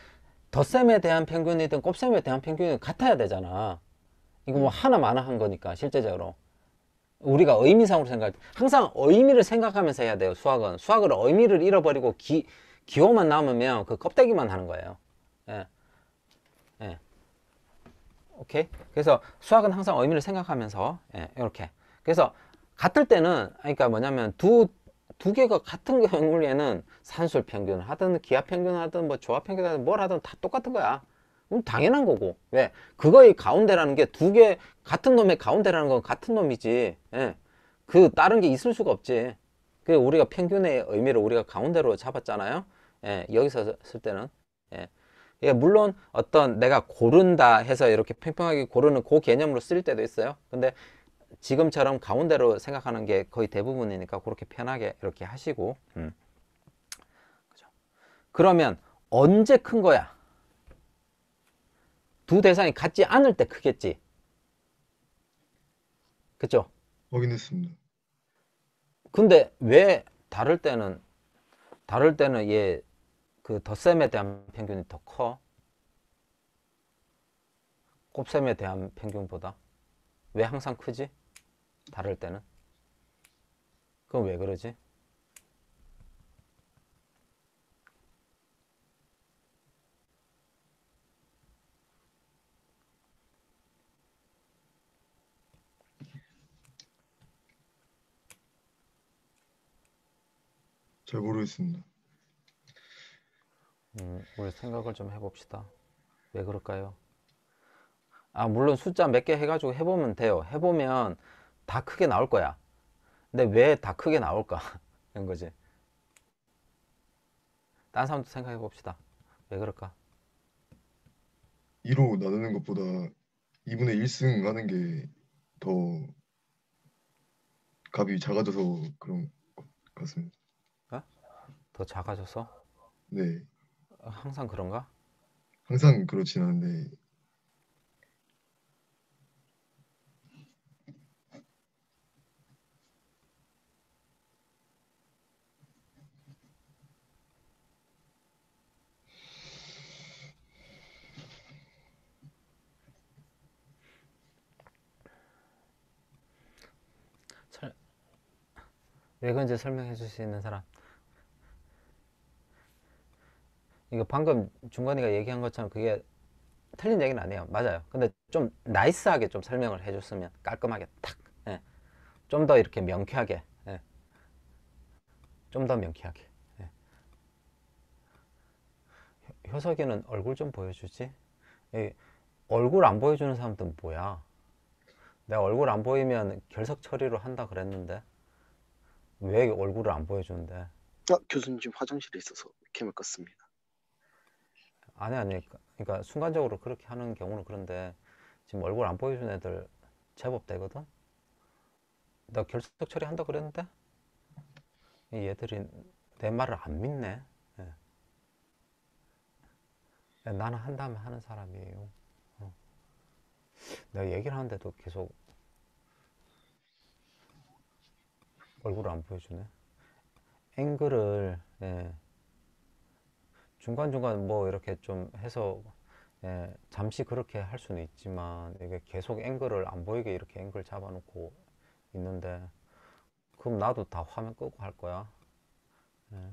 덧셈에 대한 평균이든 곱셈에 대한 평균이 든 같아야 되잖아 이거 뭐 음. 하나 많아 한 거니까 실제적으로 우리가 의미상으로 생각할 때 항상 의미를 생각하면서 해야 돼요 수학은 수학을 의미를 잃어버리고 기, 기호만 남으면 그 껍데기만 하는 거예요 예. 오케이? 그래서 수학은 항상 의미를 생각하면서 예, 이렇게. 그래서 같을 때는 그러니까 뭐냐면 두 두 개가 같은 경우에는 산술 평균을 하든 기압 평균을 하든 뭐 조합 평균을 하든 뭘 하든 다 똑같은 거야. 당연한 거고. 왜? 그거의 가운데라는 게 두 개 같은 놈의 가운데라는 건 같은 놈이지. 예. 그 다른 게 있을 수가 없지. 그 우리가 평균의 의미를 우리가 가운데로 잡았잖아요. 예, 여기서 쓸 때는 예. 예, 물론 어떤 내가 고른다 해서 이렇게 평평하게 고르는 그 개념으로 쓸 때도 있어요. 근데 지금처럼 가운데로 생각하는 게 거의 대부분이니까 그렇게 편하게 이렇게 하시고 음. 그죠. 그러면 언제 큰 거야? 두 대상이 같지 않을 때 크겠지. 그쵸 확인했습니다. 근데 왜 다를 때는 다를 때는 얘그 덧셈에 대한 평균이 더 커? 곱셈에 대한 평균보다? 왜 항상 크지? 다를 때는? 그건 왜 그러지?
잘 모르겠습니다.
음, 우리 생각을 좀 해봅시다. 왜 그럴까요? 아, 물론 숫자 몇 개 해가지고 해보면 돼요. 해보면 다 크게 나올 거야. 근데 왜 다 크게 나올까? (laughs) 이런 거지. 딴 사람도 생각해 봅시다. 왜 그럴까?
2로 나누는 것보다 2분의 1승 하는 게 더
값이 작아져서 그런 것
같습니다. 어?
더 작아져서? 네. 아, 항상 그런가?
항상 그렇진 않은데
설... 건근 설명해 줄 수 있는 사람 이거 방금 중간이가 얘기한 것처럼 그게 틀린 얘기는 아니에요. 맞아요. 근데 좀 나이스하게 좀 설명을 해줬으면 깔끔하게 탁. 예. 좀 더 이렇게 명쾌하게. 예. 좀 더 명쾌하게. 예. 효석이는 얼굴 좀 보여주지? 예. 얼굴 안 보여주는 사람들은 뭐야? 내가 얼굴 안 보이면 결석 처리로 한다 그랬는데 왜 얼굴을 안 보여주는데? 아, 교수님 지금 화장실에 있어서 캠을 껐습니다. 아니 아니 그러니까 순간적으로 그렇게 하는 경우는 그런데 지금 얼굴 안 보여준 애들 제법 되거든 나 결석 처리한다 그랬는데 얘들이 내 말을 안 믿네 예. 나는 한다면 하는 사람이에요 어. 내가 얘기를 하는데도 계속 얼굴을 안 보여주네 앵글을 예. 중간중간 뭐 이렇게 좀 해서 예, 잠시 그렇게 할 수는 있지만 이게 계속 앵글을 안 보이게 이렇게 앵글 잡아놓고 있는데 그럼 나도 다 화면 끄고 할 거야 예.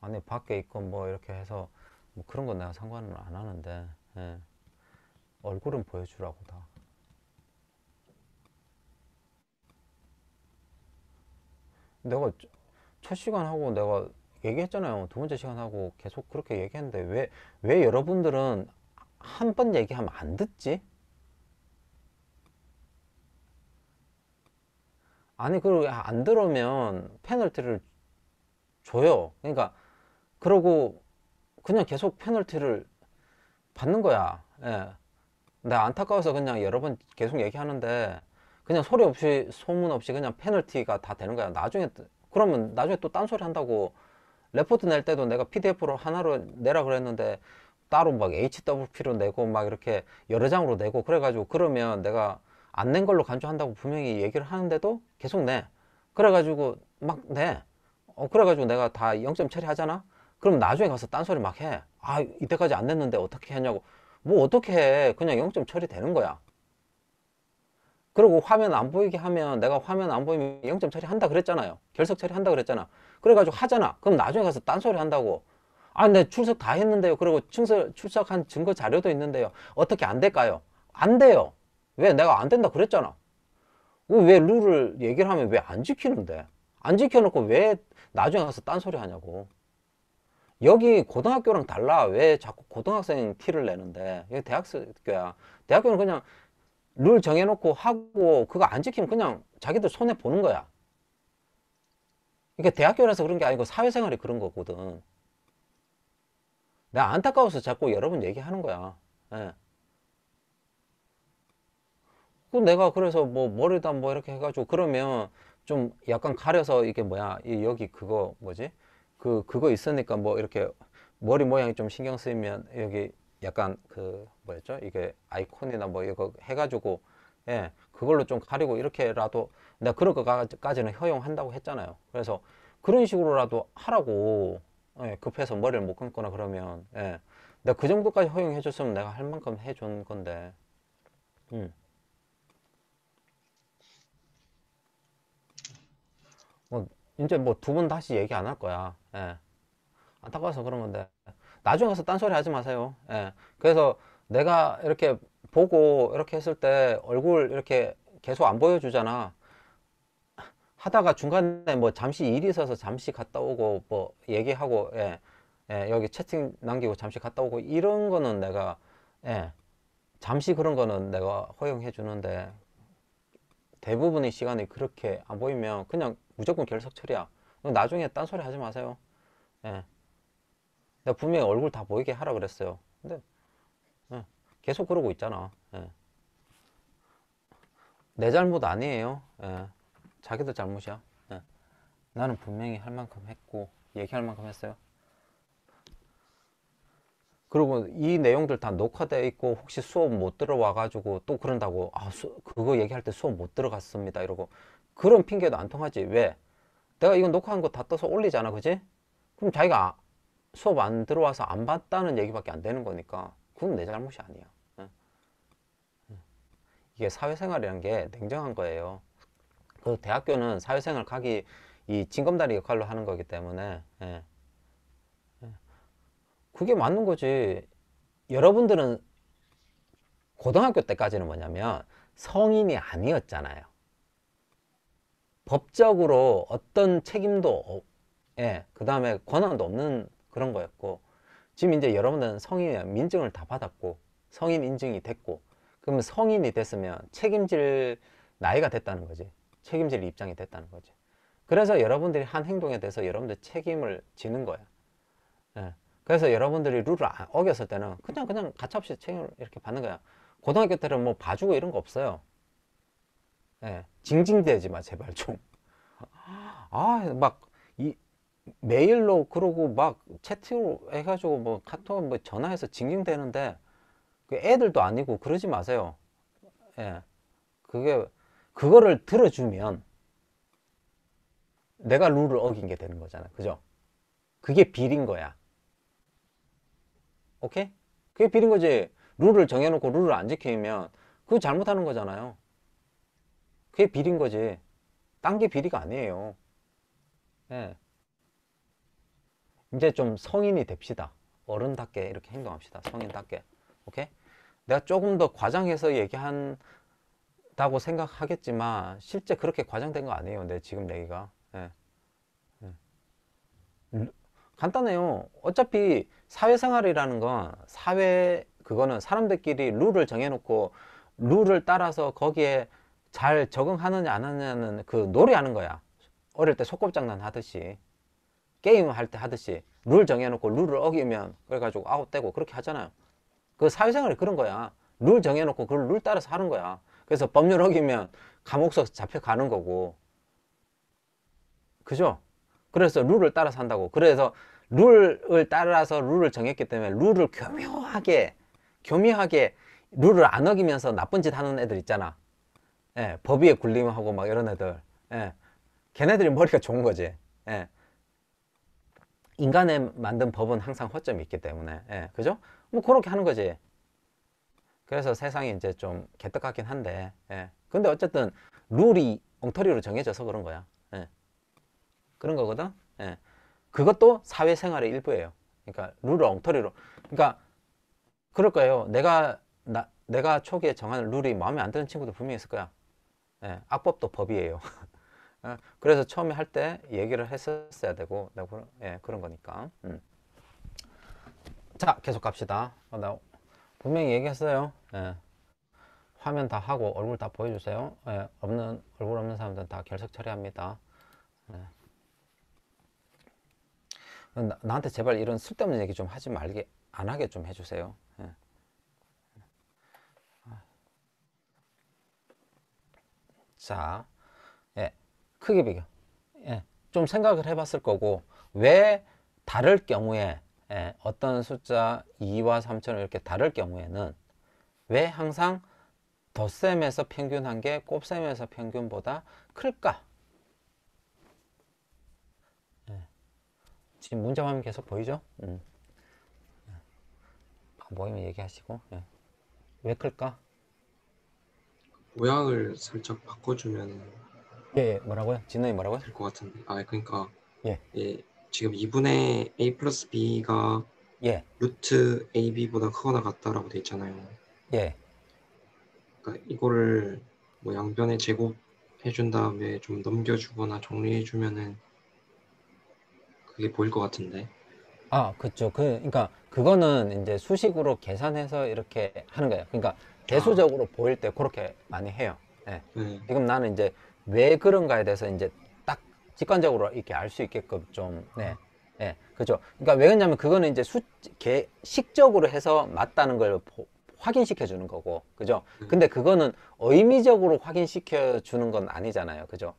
아니 밖에 있고 뭐 이렇게 해서 뭐 그런 건 내가 상관은 안 하는데 예. 얼굴은 보여주라고 다 내가 첫 시간 하고 내가 얘기했잖아요. 두 번째 시간 하고 계속 그렇게 얘기했는데 왜, 왜 여러분들은 한 번 얘기하면 안 듣지? 아니 그리고 안 들으면 페널티를 줘요. 그러니까 그러고 그냥 계속 페널티를 받는 거야. 예. 나 안타까워서 그냥 여러 분 계속 얘기하는데 그냥 소리 없이 소문 없이 그냥 페널티가 다 되는 거야. 나중에 그러면 나중에 또 딴소리 한다고 레포트 낼 때도 내가 PDF로 하나로 내라 그랬는데 따로 막 HWP로 내고 막 이렇게 여러 장으로 내고 그래가지고 그러면 내가 안 낸 걸로 간주한다고 분명히 얘기를 하는데도 계속 내. 그래가지고 막 내. 어, 그래가지고 내가 다 영점 처리하잖아? 그럼 나중에 가서 딴소리 막 해. 아, 이때까지 안 냈는데 어떻게 했냐고. 뭐 어떻게 해. 그냥 영점 처리되는 거야. 그리고 화면 안 보이게 하면 내가 화면 안 보이면 영점 처리한다 그랬잖아요. 결석 처리한다 그랬잖아. 그래가지고 하잖아 그럼 나중에 가서 딴소리 한다고 아내 출석 다 했는데요 그리고 출석, 출석한 증거 자료도 있는데요 어떻게 안 될까요 안 돼요 왜 내가 안 된다 그랬잖아 어, 왜 룰을 얘기를 하면 왜 안 지키는데 안 지켜놓고 왜 나중에 가서 딴소리 하냐고 여기 고등학교랑 달라 왜 자꾸 고등학생 티를 내는데 여기 대학교야 대학교는 그냥 룰 정해놓고 하고 그거 안 지키면 그냥 자기들 손해 보는 거야 이게 그러니까 대학교라서 그런 게 아니고 사회생활이 그런 거거든. 나 안타까워서 자꾸 여러분 얘기하는 거야. 예. 그 내가 그래서 뭐 머리다 뭐 이렇게 해가지고 그러면 좀 약간 가려서 이게 뭐야 여기 그거 뭐지 그 그거 있으니까 뭐 이렇게 머리 모양이 좀 신경 쓰이면 여기 약간 그 뭐였죠 이게 아이콘이나 뭐 이거 해가지고 예 그걸로 좀 가리고 이렇게라도 내가 그런 것까지는 허용한다고 했잖아요. 그래서 그런 식으로라도 하라고 예, 급해서 머리를 못 감거나 그러면 예. 내가 그 정도까지 허용해 줬으면 내가 할 만큼 해준 건데 음. 뭐 이제 뭐 두 번 다시 얘기 안 할 거야 예. 안타까워서 그런 건데 나중에 가서 딴소리 하지 마세요 예. 그래서 내가 이렇게 보고 이렇게 했을 때 얼굴 이렇게 계속 안 보여주잖아 하다가 중간에 뭐 잠시 일이 있어서 잠시 갔다 오고 뭐 얘기하고 예, 예, 여기 채팅 남기고 잠시 갔다 오고 이런 거는 내가 예, 잠시 그런 거는 내가 허용해 주는데 대부분의 시간이 그렇게 안 보이면 그냥 무조건 결석 처리야 나중에 딴소리 하지 마세요 예. 내가 분명히 얼굴 다 보이게 하라 그랬어요 근데 예, 계속 그러고 있잖아 예. 내 잘못 아니에요 예. 자기도 잘못이야 네. 나는 분명히 할 만큼 했고 얘기할 만큼 했어요 그리고 이 내용들 다 녹화되어 있고 혹시 수업 못 들어와 가지고 또 그런다고 아 수, 그거 얘기할 때 수업 못 들어갔습니다 이러고 그런 핑계도 안 통하지 왜 내가 이거 녹화한 거 다 떠서 올리잖아 그지 그럼 자기가 아, 수업 안 들어와서 안 봤다는 얘기밖에 안 되는 거니까 그건 내 잘못이 아니야 이게 사회생활이란 게 냉정한 거예요 그 대학교는 사회생활 가기 이 징검다리 역할로 하는 거기 때문에 예. 예. 그게 맞는 거지 여러분들은 고등학교 때까지는 뭐냐면 성인이 아니었잖아요 법적으로 어떤 책임도 예, 그 다음에 권한도 없는 그런 거였고 지금 이제 여러분들은 성인 의 민증을 다 받았고 성인 인증이 됐고 그러면 성인이 됐으면 책임질 나이가 됐다는 거지 책임질 입장이 됐다는 거지. 그래서 여러분들이 한 행동에 대해서 여러분들 책임을 지는 거야. 예. 그래서 여러분들이 룰을 아, 어겼을 때는 그냥 그냥 가차없이 책임을 이렇게 받는 거야. 고등학교 때는 뭐 봐주고 이런 거 없어요. 예. 징징대지 마 제발 좀. 아 막 이 메일로 그러고 막 채팅으로 해가지고 뭐 카톡 뭐 전화해서 징징대는데 그 애들도 아니고 그러지 마세요. 예. 그게 그거를 들어주면 내가 룰을 어긴 게 되는 거잖아. 그죠? 그게 비린 거야. 오케이? 그게 비린 거지. 룰을 정해놓고 룰을 안 지키면 그거 잘못하는 거잖아요. 그게 비린 거지. 딴 게 비리가 아니에요. 예. 이제 좀 성인이 됩시다. 어른답게 이렇게 행동합시다. 성인답게. 오케이? 내가 조금 더 과장해서 얘기한 다고 생각하겠지만 실제 그렇게 과장된 거 아니에요 내 지금 얘기가 예. 예. 음, 간단해요 어차피 사회생활이라는 건 사회 그거는 사람들끼리 룰을 정해놓고 룰을 따라서 거기에 잘 적응하느냐 안 하느냐는 그 놀이하는 거야 어릴 때 소꿉장난 하듯이 게임 할 때 하듯이 룰 정해놓고 룰을 어기면 그래가지고 아웃되고 그렇게 하잖아요 그 사회생활이 그런 거야 룰 정해놓고 그룰 따라서 하는 거야 그래서 법률 어기면 감옥서 잡혀가는 거고 그죠? 그래서 룰을 따라서 다고 그래서 룰을 따라서 룰을 정했기 때문에 룰을 교묘하게 교묘하게 룰을 안 어기면서 나쁜 짓 하는 애들 있잖아 예, 법 위에 굴림하고 막 이런 애들 예, 걔네들이 머리가 좋은 거지 예. 인간에 만든 법은 항상 허점이 있기 때문에 예, 그죠? 뭐 그렇게 하는 거지 그래서 세상이 이제 좀 개떡 하긴 한데 예. 근데 어쨌든 룰이 엉터리로 정해져서 그런 거야 예. 그런 거거든 예. 그것도 사회생활의 일부예요 그러니까 룰을 엉터리로 그러니까 그럴 거예요 내가 나, 내가 초기에 정한 룰이 마음에 안 드는 친구도 분명히 있을 거야 예. 악법도 법이에요 (laughs) 예. 그래서 처음에 할 때 얘기를 했었어야 되고 예, 그런 거니까 음. 자 계속 갑시다 어, 나 분명히 얘기했어요 예. 화면 다 하고 얼굴 다 보여주세요 예. 없는 얼굴 없는 사람들은 다 결석 처리합니다 예. 나, 한테 제발 이런 쓸데없는 얘기 좀 하지 말게 안 하게 좀 해주세요 예. 자 예, 크게 비교 예, 좀 생각을 해봤을 거고 왜 다를 경우에 예, 어떤 숫자 2와 3처럼 이렇게 다를 경우에는 왜 항상 덧셈에서 평균한 게 곱셈에서 평균보다 클까? 예, 지금 문제 화면 계속 보이죠? 음. 예. 아, 모이면 얘기하시고 예. 왜 클까? 모양을 살짝 바꿔주면 예, 예 뭐라고요? 진호이 뭐라고요? 될것 같은데 아 그러니까 예, 예 지금 2분의 a 플러스 b가 예. 루트 ab보다 크거나 같다라고 돼 있잖아요. 예. 그러니까 이거를 뭐 양변에 제곱해 준 다음에 좀 넘겨주거나 정리해 주면은 그게 보일 것 같은데. 아, 그렇죠. 그 그러니까 그거는 이제 수식으로 계산해서 이렇게 하는 거예요. 그러니까 대수적으로 아. 보일 때 그렇게 많이 해요. 예. 네. 지금 나는 이제 왜 그런가에 대해서 이제 직관적으로 이렇게 알 수 있게끔 좀 네. 네, 그죠. 그니까왜 그러냐면 그거는 이제 수, 개, 식적으로 해서 맞다는 걸 보, 확인시켜 주는 거고, 그죠. 음. 근데 그거는 의미적으로 확인시켜 주는 건 아니잖아요, 그죠.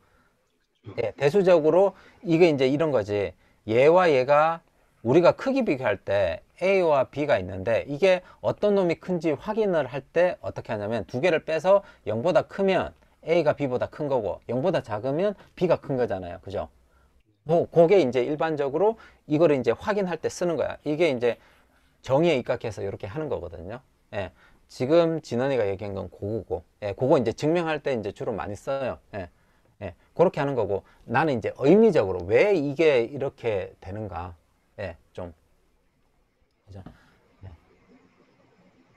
그렇죠. 예, 대수적으로 이게 이제 이런 거지. 얘와 얘가 우리가 크기 비교할 때 A와 B가 있는데 이게 어떤 놈이 큰지 확인을 할 때 어떻게 하냐면 두 개를 빼서 0보다 크면 A가 B보다 큰 거고 0보다 작으면 B가 큰 거잖아요. 그죠? 그게 이제 일반적으로 이거 이제 확인할 때 쓰는 거야. 이게 이제 정의에 입각해서 이렇게 하는 거거든요. 예. 지금 진원이가 얘기한 건 고거고. 예, 그거 이제 증명할 때 이제 주로 많이 써요. 예. 예. 그렇게 하는 거고 나는 이제 의미적으로 왜 이게 이렇게 되는가? 예. 좀 그죠? 예.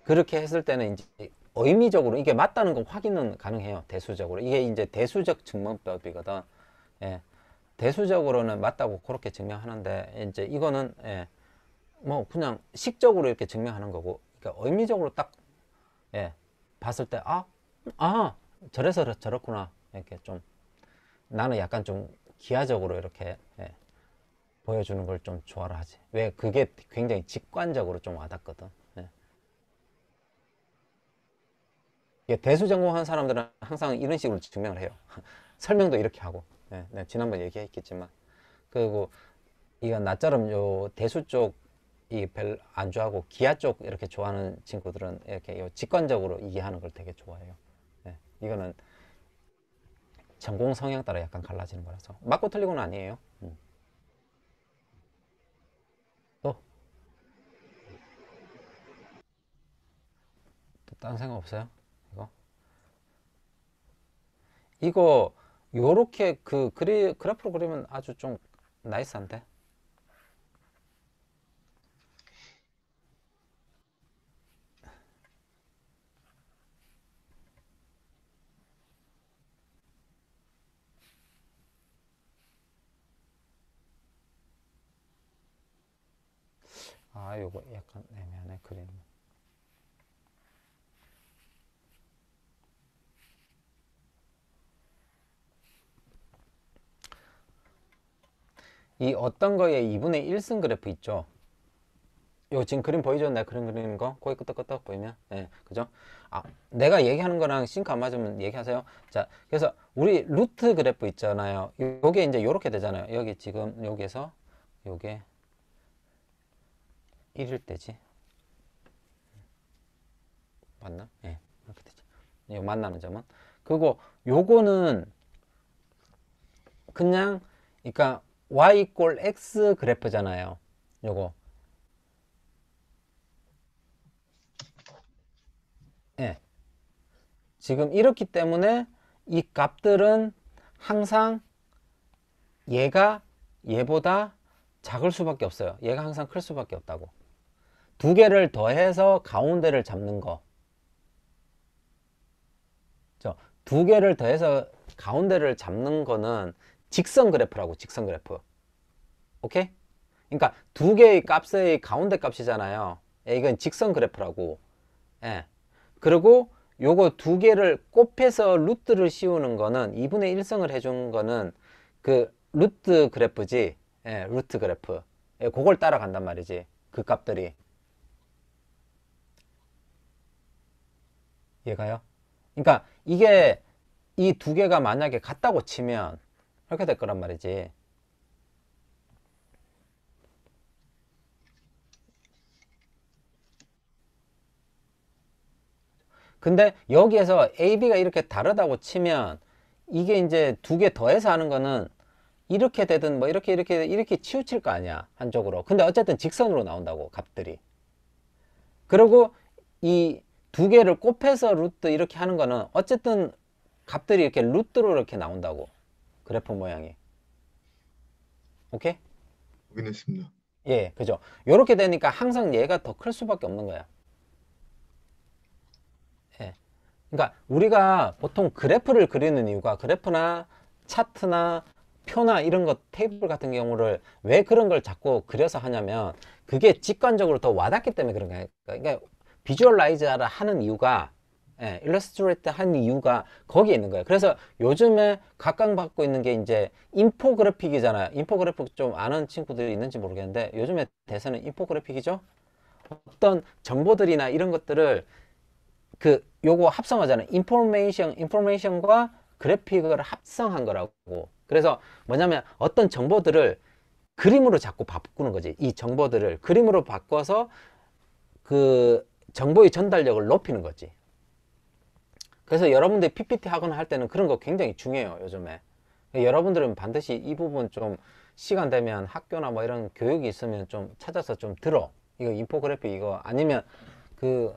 그렇게 했을 때는 이제 의미적으로 이게 맞다는 건 확인은 가능해요. 대수적으로. 이게 이제 대수적 증명법이거든. 예. 대수적으로는 맞다고 그렇게 증명하는데 이제 이거는 예. 뭐 그냥 식적으로 이렇게 증명하는 거고 그러니까 의미적으로 딱 예. 봤을 때 아, 아, 저래서 저렇구나. 이렇게 좀 나는 약간 좀 기하적으로 이렇게 예. 보여주는 걸 좀좋아 하지. 왜 그게 굉장히 직관적으로 좀 와닿거든. 예, 대수 전공한 사람들은 항상 이런 식으로 증명을 해요. (laughs) 설명도 이렇게 하고. 네, 예, 네, 지난번 얘기했겠지만. 그리고 이거 나처요 대수 쪽이별안 좋아하고 기아 쪽 이렇게 좋아하는 친구들은 이렇게 요 직관적으로 얘기하는 걸 되게 좋아해요. 네, 이거는 전공 성향 따라 약간 갈라지는 거라서 맞고 틀리고는 아니에요. 다른 음. 생각 없어요? 이거 요렇게 그 그리, 그래프로 그리면 아주 좀 나이스한데 아 요거 약간 애매하네 그림 이 어떤 거에 2분의 1승 그래프 있죠 요 지금 그림 보이죠? 내가 그림 그리는 거 고개 끄덕끄덕 보이면 예 네, 그죠? 아 내가 얘기하는 거랑 싱크 안 맞으면 얘기하세요 자 그래서 우리 루트 그래프 있잖아요 요게 이제 요렇게 되잖아요 여기 지금 여기에서 요게 1일 때지 맞나? 예 네, 이렇게 되죠 요 예, 만나는 점은 그리고 요거는 그냥 그러니까 y 이꼴 x 그래프잖아요. 요거. 예. 지금 이렇기 때문에 이 값들은 항상 얘가 얘보다 작을 수밖에 없어요. 얘가 항상 클 수밖에 없다고. 두 개를 더해서 가운데를 잡는 거. 두 개를 더해서 가운데를 잡는 거는 직선 그래프라고 직선 그래프 오케이? 그러니까 두 개의 값의 가운데 값이잖아요 예, 이건 직선 그래프라고 예. 그리고 요거 두 개를 곱해서 루트를 씌우는 거는 2분의 1성을 해준 거는 그 루트 그래프지 예, 루트 그래프 예, 그걸 따라간단 말이지 그 값들이 얘가요? 그러니까 이게 이 두 개가 만약에 같다고 치면 이렇게 될 거란 말이지 근데 여기에서 AB가 이렇게 다르다고 치면 이게 이제 두 개 더해서 하는 거는 이렇게 되든 뭐 이렇게 이렇게 이렇게 치우칠 거 아니야 한쪽으로 근데 어쨌든 직선으로 나온다고 값들이 그리고 이 두 개를 곱해서 루트 이렇게 하는 거는 어쨌든 값들이 이렇게 루트로 이렇게 나온다고 그래프 모양이. 오케이? 확인했습니다. 예, 그죠. 요렇게 되니까 항상 얘가 더 클 수밖에 없는 거야. 예. 그러니까 우리가 보통 그래프를 그리는 이유가 그래프나 차트나 표나 이런 것 테이블 같은 경우를 왜 그런 걸 자꾸 그려서 하냐면 그게 직관적으로 더 와닿기 때문에 그런 거예 그러니까 비주얼라이즈를 하는 이유가 예, 일러스트레이터한 이유가 거기에 있는 거예요. 그래서 요즘에 각광받고 있는 게 이제 인포그래픽이잖아요. 인포그래픽 좀 아는 친구들이 있는지 모르겠는데 요즘에 대세는 인포그래픽이죠. 어떤 정보들이나 이런 것들을 그 요거 합성하잖아요. 인포메이션, 인포메이션과 그래픽을 합성한 거라고. 그래서 뭐냐면 어떤 정보들을 그림으로 자꾸 바꾸는 거지. 이 정보들을 그림으로 바꿔서 그 정보의 전달력을 높이는 거지. 그래서 여러분들이 PPT 하거나 할 때는 그런 거 굉장히 중요해요 요즘에 여러분들은 반드시 이 부분 좀 시간 되면 학교나 뭐 이런 교육이 있으면 좀 찾아서 좀 들어 이거 인포그래피 이거 아니면 그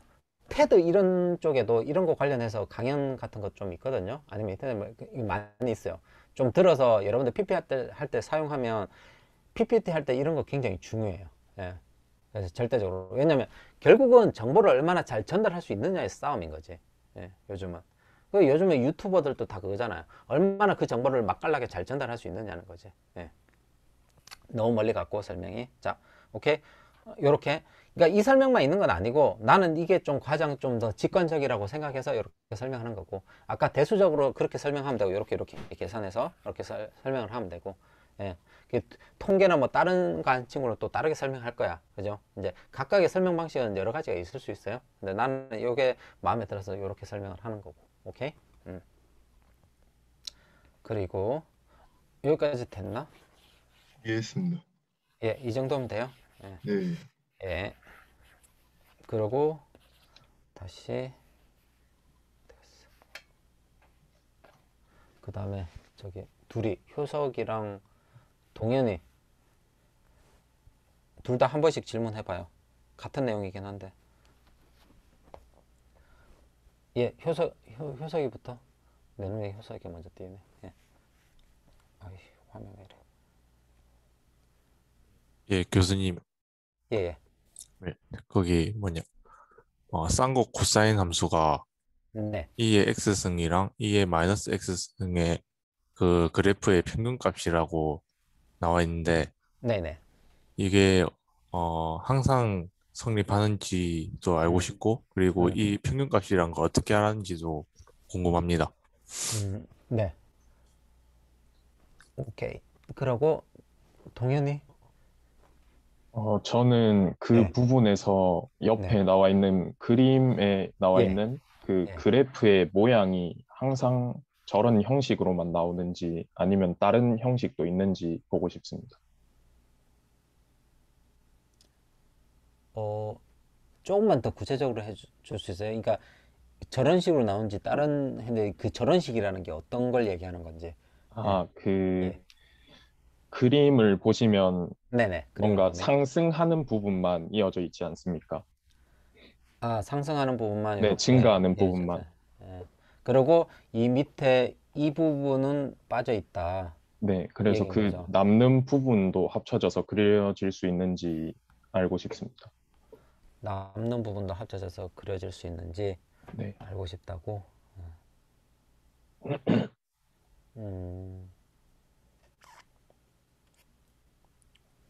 테드 이런 쪽에도 이런 거 관련해서 강연 같은 것 좀 있거든요 아니면 인터넷 뭐 많이 있어요 좀 들어서 여러분들 PPT 할때 할때 사용하면 PPT 할 때 이런 거 굉장히 중요해요 예. 그래서 절대적으로 왜냐면 결국은 정보를 얼마나 잘 전달할 수 있느냐의 싸움인 거지 예, 요즘은. 그 요즘에 유튜버들도 다 그거잖아요. 얼마나 그 정보를 맛깔나게 잘 전달할 수 있느냐는 거지. 예. 너무 멀리 갔고 설명이. 자, 오케이. 요렇게. 그러니까 이 설명만 있는 건 아니고 나는 이게 좀과장좀 더 직관적이라고 생각해서 이렇게 설명하는 거고 아까 대수적으로 그렇게 설명하면 되고 이렇게 이렇게 계산해서 이렇게 설명을 하면 되고 예. 통계나 뭐 다른 관측으로 또 다르게 설명할 거야 그죠 이제 각각의 설명 방식은 여러 가지가 있을 수 있어요 근데 나는 이게 마음에 들어서 이렇게 설명을 하는 거고 오케이 음. 그리고 여기까지 됐나 이해했습니다 예, 예, 이 정도면 돼요 예. 네. 예. 예. 예. 그러고 다시 그 다음에 저기 둘이 효석이랑 동현이 둘 다 한 번씩 질문해봐요 같은 내용이긴 한데 예 효석 효, 효석이부터 내 네, 눈에 네, 효석이 먼저 띄네 예. 아이 화면 왜 이래
예 교수님 예, 예. 네, 거기 뭐냐 어, 쌍곡 코사인 함수가 네. e의 x승이랑 e의 마이너스 x승의 그 그래프의 평균값이라고 나와 있는데 네네. 이게 어, 항상 성립하는지도 알고 싶고 그리고 음. 이 평균값이란 걸 어떻게 하는지도 궁금합니다.
음, 네. 오케이. 그러고 동현이
어, 저는 그 네. 부분에서 옆에 네. 나와 있는 그림에 나와 예. 있는 그 예. 그래프의 모양이
항상
저런 형식으로만 나오는지 아니면 다른 형식도 있는지 보고 싶습니다.
어, 조금만 더 구체적으로 해 줄 수 있어요? 그러니까 저런 식으로 나온지 다른 근데 그 저런 식이라는 게 어떤 걸 얘기하는 건지.
아, 네. 그 예. 그림을 보시면 네네. 뭔가 보 상승하는 부분만 이어져 있지 않습니까?
아, 상승하는 네, 부분만 네, 증가하는
예, 부분만.
그리고 이 밑에 이 부분은 빠져 있다.
네, 그래서 그 거죠. 남는 부분도 합쳐져서 그려질 수 있는지 알고 싶습니다.
남는 부분도 합쳐져서 그려질 수 있는지 네, 알고 싶다고. (clears throat) 음.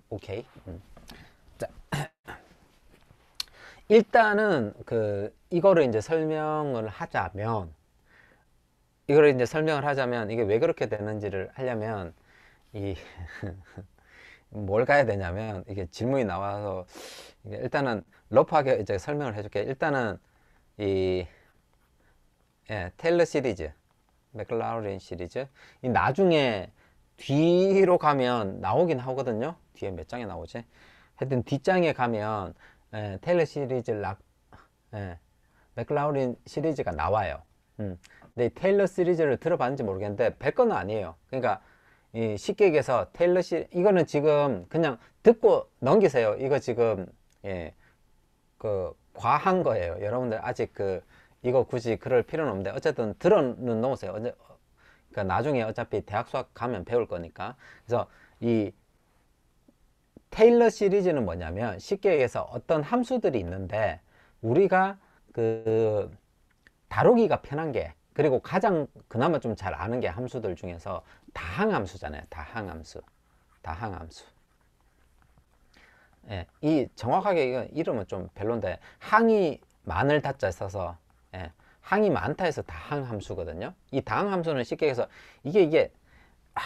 오케이. 음. 자. (clears throat) 일단은 그 이거를 이제 설명을 하자면 이걸 이제 설명을 하자면 이게 왜 그렇게 되는지를 하려면 이 뭘 (laughs) 가야 되냐면 이게 질문이 나와서 일단은 러프하게 이제 설명을 해줄게. 일단은 이 예, 텔러 시리즈, 맥클라우린 시리즈 이 나중에 뒤로 가면 나오긴 하거든요. 뒤에 몇 장에 나오지? 하여튼 뒷장에 가면 예, 텔러 시리즈 락 예, 맥클라우린 시리즈가 나와요. 음. 근 테일러 시리즈를 들어봤는지 모르겠는데 1 0 0건 아니에요 그러니까 쉽게 얘기해서 테일러 시리즈 이거는 지금 그냥 듣고 넘기세요 이거 지금 예, 그 과한 거예요 여러분들 아직 그 이거 굳이 그럴 필요는 없는데 어쨌든 들어는 놓으세요 언제 그러니까 나중에 어차피 대학 수학 가면 배울 거니까 그래서 이 테일러 시리즈는 뭐냐면 쉽게 얘기해서 어떤 함수들이 있는데 우리가 그 다루기가 편한 게 그리고 가장 그나마 좀 잘 아는 게 함수들 중에서 다항함수잖아요. 다항함수. 다항함수. 예, 이 정확하게 이건 이름은 좀 별론데 항이 많을 다자 써서 예, 항이 많다 해서 다항함수거든요. 이 다항함수는 쉽게 해서 이게 이게 아,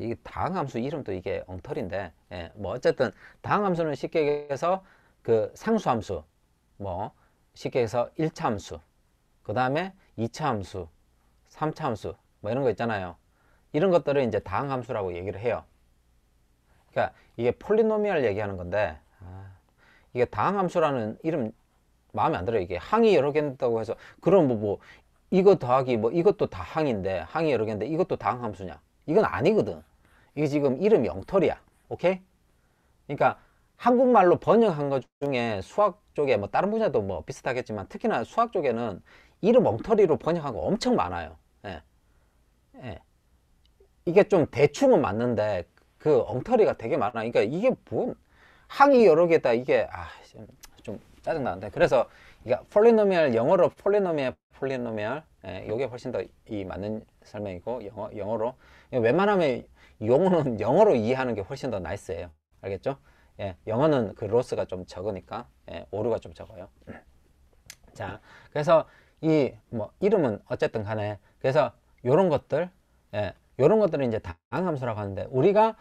이 다항함수 이름도 이게 엉터리인데 예, 뭐 어쨌든 다항함수는 쉽게 해서 그 상수함수 뭐 쉽게 해서 1차함수그 다음에 2차 함수, 3차 함수 뭐 이런 거 있잖아요. 이런 것들을 이제 다항 함수라고 얘기를 해요. 그러니까 이게 폴리노미아를 얘기하는 건데 아, 이게 다항 함수라는 이름 마음에 안 들어요. 이게 항이 여러 개 있다고 해서 그럼 뭐, 뭐 이거 더하기 뭐 이것도 다 항인데 항이 여러 개인데 이것도 다항 함수냐? 이건 아니거든. 이게 지금 이름 영털이야. 오케이? 그러니까 한국말로 번역한 것 중에 수학 쪽에 뭐 다른 분야도 뭐 비슷하겠지만 특히나 수학 쪽에는 이름 엉터리로 번역하고 엄청 많아요 예. 예. 이게 좀 대충은 맞는데 그 엉터리가 되게 많아 그러니까 이게 뭔 항이 여러 개다 이게 아, 좀, 좀 짜증나는데 그래서 그러 폴리노미얼 영어로 폴리노미얼 폴리노미얼 예, 이게 훨씬 더 이 맞는 설명이고 영어, 영어로 웬만하면 용어는 영어로 이해하는 게 훨씬 더 나이스예요 알겠죠? 예, 영어는 그 로스가 좀 적으니까 예, 오류가 좀 적어요 자 그래서 이뭐 이름은 어쨌든 간에 그래서 요런 것들 예, 요런 것들은 이제 다항함수라고 하는데 우리가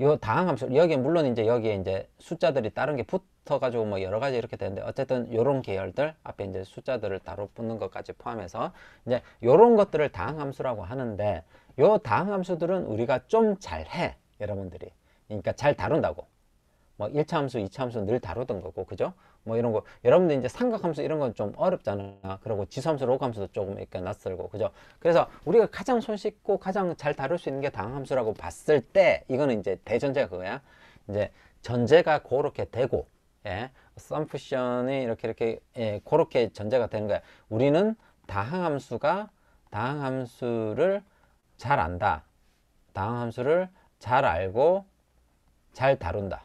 요 다항함수 여기에 물론 이제 여기에 이제 숫자들이 다른 게 붙어 가지고 뭐 여러 가지 이렇게 되는데 어쨌든 요런 계열들 앞에 이제 숫자들을 따로 붙는 것까지 포함해서 이제 요런 것들을 다항함수라고 하는데 요 다항함수들은 우리가 좀 잘 해 여러분들이 그러니까 잘 다룬다고 뭐 1차 함수, 2차 함수 늘 다루던 거고 그죠? 뭐 이런 거 여러분들 이제 삼각함수 이런 건 좀 어렵잖아 그리고 지수함수 로그함수도 조금 이렇게 낯설고 그죠 그래서 우리가 가장 손쉽고 가장 잘 다룰 수 있는 게당함수라고 봤을 때 이거는 이제 대전제가 그거야 이제 전제가 그렇게 되고 예 썸프션이 이렇게 이렇게 예 그렇게 전제가 되는 거야 우리는 다항함수가 다항함수를 잘 안다 다항함수를 잘 알고 잘 다룬다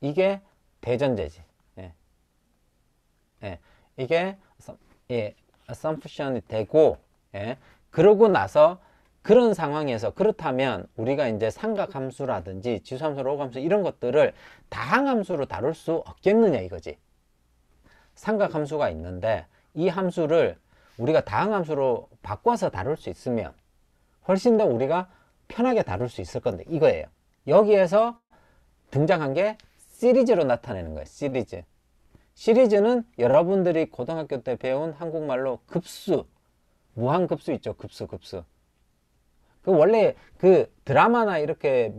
이게 대전제지. 예. 예. 이게 예, assumption이 되고 예. 그러고 나서 그런 상황에서 그렇다면 우리가 이제 삼각함수라든지 지수함수, 로감수 이런 것들을 다항함수로 다룰 수 없겠느냐 이거지. 삼각함수가 있는데 이 함수를 우리가 다항함수로 바꿔서 다룰 수 있으면 훨씬 더 우리가 편하게 다룰 수 있을 건데 이거예요. 여기에서 등장한 게 시리즈로 나타내는 거예요. 시리즈. 시리즈는 여러분들이 고등학교 때 배운 한국말로 급수, 무한급수 있죠. 급수, 급수. 그 원래 그 드라마나 이렇게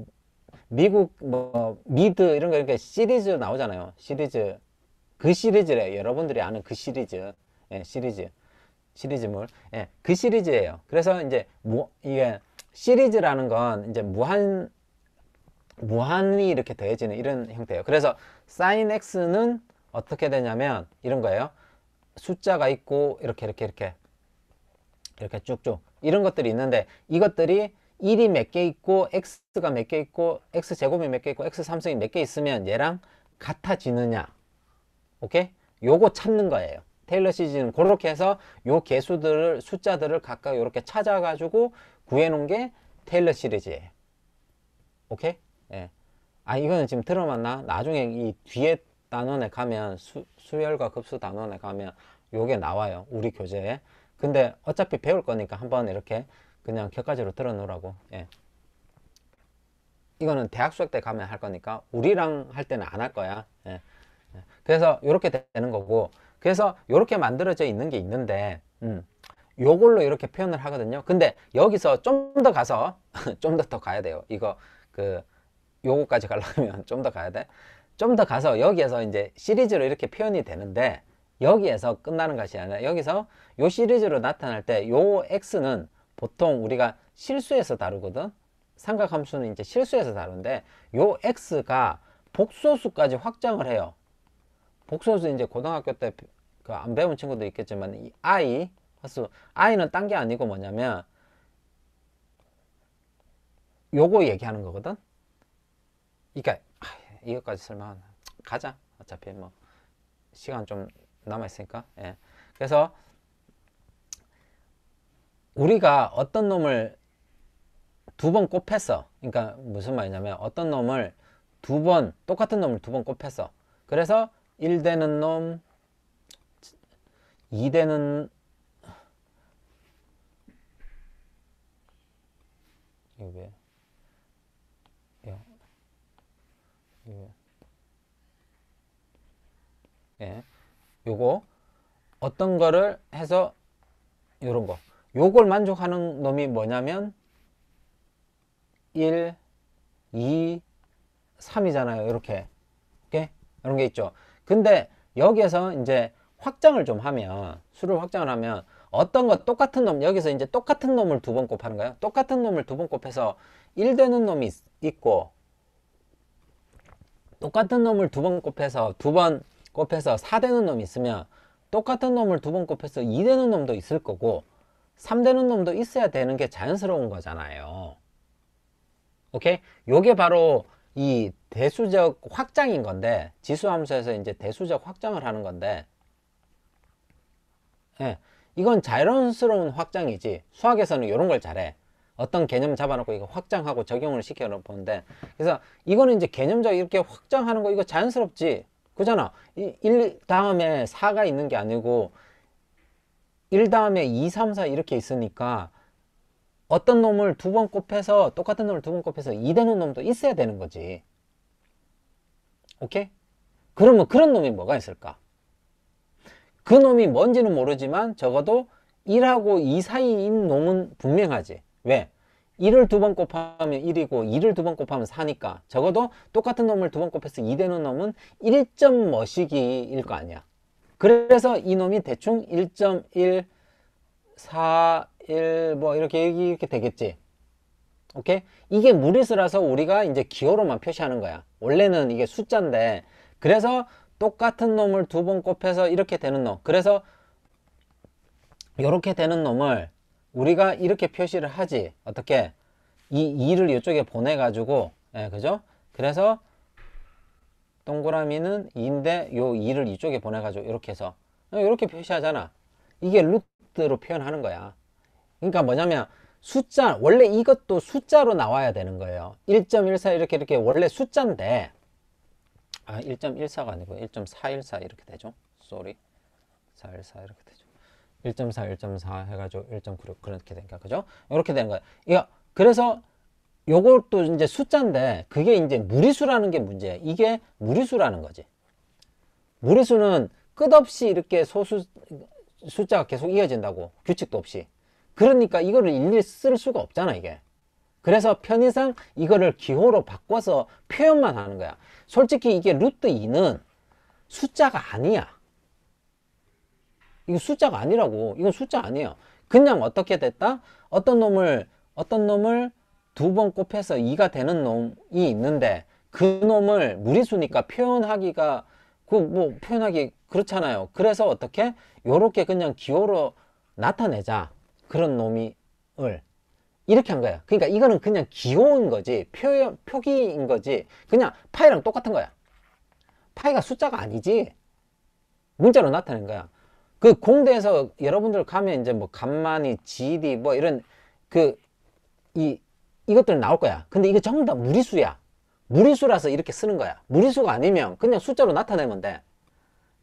미국 뭐 미드 이런 거 이렇게 시리즈 나오잖아요. 시리즈. 그 시리즈래. 여러분들이 아는 그 시리즈. 예, 시리즈. 시리즈물. 예, 그 시리즈예요. 그래서 이제 뭐 이게 시리즈라는 건 이제 무한 무한히 이렇게 더해지는 이런 형태예요 그래서 sin x는 어떻게 되냐면 이런 거예요 숫자가 있고 이렇게 이렇게 이렇게 이렇게 쭉쭉 이런 것들이 있는데 이것들이 1이 몇 개 있고 x가 몇 개 있고 x제곱이 몇 개 있고 x 삼성이몇 개 있으면 얘랑 같아지느냐 오케이? 요거 찾는 거예요 테일러 시즌즈는 그렇게 해서 요 개수들을 숫자들을 각각 이렇게 찾아가지고 구해 놓은 게 테일러 시리즈예요 오케이? 예. 아 이거는 지금 들어봤나? 나중에 이 뒤에 단원에 가면 수, 수열과 급수 단원에 가면 요게 나와요 우리 교재에 근데 어차피 배울 거니까 한번 이렇게 그냥 격가지로 들어 놓으라고 예. 이거는 대학 수학 때 가면 할 거니까 우리랑 할 때는 안 할 거야 예. 예. 그래서 이렇게 되는 거고 그래서 이렇게 만들어져 있는 게 있는데 음, 요걸로 이렇게 표현을 하거든요 근데 여기서 좀 더 가서 (laughs) 좀 더 더 가야 돼요 이거 그 요거까지 가려면 (laughs) 좀 더 가야 돼. 좀 더 가서 여기에서 이제 시리즈로 이렇게 표현이 되는데 여기에서 끝나는 것이 아니라 여기서 요 시리즈로 나타날 때 요 x는 보통 우리가 실수에서 다루거든. 삼각함수는 이제 실수에서 다루는데 요 x가 복소수까지 확장을 해요. 복소수 이제 고등학교 때 그안 배운 친구도 있겠지만 이 i 수 i는 딴 게 아니고 뭐냐면 요거 얘기하는 거거든. 그러니까 이것까지 설마 가자 어차피 뭐 시간 좀 남아 있으니까 예. 그래서 우리가 어떤 놈을 두 번 꼽혔어 그러니까 무슨 말이냐면 어떤 놈을 두 번 똑같은 놈을 두 번 꼽혔어 그래서 1 되는 놈2 되는 이게 왜 예. 요거 어떤 거를 해서 요런 거 요걸 만족하는 놈이 뭐냐면 1, 2, 3이잖아요 이렇게 이렇게 이런 게 있죠 근데 여기에서 이제 확장을 좀 하면 수를 확장을 하면 어떤 거 똑같은 놈 여기서 이제 똑같은 놈을 두 번 곱하는 거예요 똑같은 놈을 두 번 곱해서 1 되는 놈이 있고 똑같은 놈을 두 번 곱해서 두번 곱해서 4되는 놈 있으면 똑같은 놈을 두 번 곱해서 2되는 놈도 있을 거고 3되는 놈도 있어야 되는 게 자연스러운 거잖아요. 오케이? 요게 바로 이 대수적 확장인 건데 지수함수에서 이제 대수적 확장을 하는 건데 예, 이건 자연스러운 확장이지 수학에서는 이런 걸 잘해 어떤 개념 잡아놓고 이거 확장하고 적용을 시켜놓는데 그래서 이거는 이제 개념적 으로 이렇게 확장하는 거 이거 자연스럽지 그잖아 1 다음에 4가 있는 게 아니고 1 다음에 2, 3, 4 이렇게 있으니까 어떤 놈을 두 번 곱해서 똑같은 놈을 두 번 곱해서 2 되는 놈도 있어야 되는 거지 오케이? 그러면 그런 놈이 뭐가 있을까? 그 놈이 뭔지는 모르지만 적어도 1하고 2 사이인 놈은 분명하지 왜? 1을 두 번 곱하면 1이고 2를 두 번 곱하면 4니까 적어도 똑같은 놈을 두 번 곱해서 2 되는 놈은 1점 머시기일 거 아니야 그래서 이놈이 대충 1.1 4 1 뭐 이렇게 이렇게 되겠지 오케이 이게 무리수라서 우리가 이제 기호로만 표시하는 거야 원래는 이게 숫자인데 그래서 똑같은 놈을 두 번 곱해서 이렇게 되는 놈 그래서 이렇게 되는 놈을 우리가 이렇게 표시를 하지 어떻게 이 2를 이쪽에 보내 가지고 예, 그죠? 그래서 동그라미는 2인데 요 2를 이쪽에 보내 가지고 이렇게 해서 어, 이렇게 표시하잖아. 이게 루트로 표현하는 거야. 그러니까 뭐냐면 숫자 원래 이것도 숫자로 나와야 되는 거예요. 1.14 이렇게 이렇게 원래 숫자인데 아 1.14가 아니고 1.414 이렇게 되죠. 쏘리 414 이렇게 되죠. 1.4, 1.4 해가지고 1.96 그렇게 되니까 그죠? 이렇게 되는 거예요. 그래서 요것도 이제 숫자인데 그게 이제 무리수라는 게 문제야. 이게 무리수라는 거지. 무리수는 끝없이 이렇게 소수 숫자가 계속 이어진다고 규칙도 없이. 그러니까 이거를 일일이 쓸 수가 없잖아 이게. 그래서 편의상 이거를 기호로 바꿔서 표현만 하는 거야. 솔직히 이게 루트 2는 숫자가 아니야. 이거 숫자가 아니라고 이건 숫자 아니에요 그냥 어떻게 됐다 어떤 놈을 어떤 놈을 두 번 곱해서 2가 되는 놈이 있는데 그 놈을 무리수니까 표현하기가 그 뭐 표현하기 그렇잖아요 그래서 어떻게 요렇게 그냥 기호로 나타내자 그런 놈이을 이렇게 한 거야 그러니까 이거는 그냥 기호인 거지 표현 표기인 거지 그냥 파이랑 똑같은 거야 파이가 숫자가 아니지 문자로 나타낸 거야 그 공대에서 여러분들 가면 이제 뭐 간만이 GD 뭐 이런 그 이 이것들 나올 거야 근데 이게 전부 다 무리수야 무리수라서 이렇게 쓰는 거야 무리수가 아니면 그냥 숫자로 나타내면 돼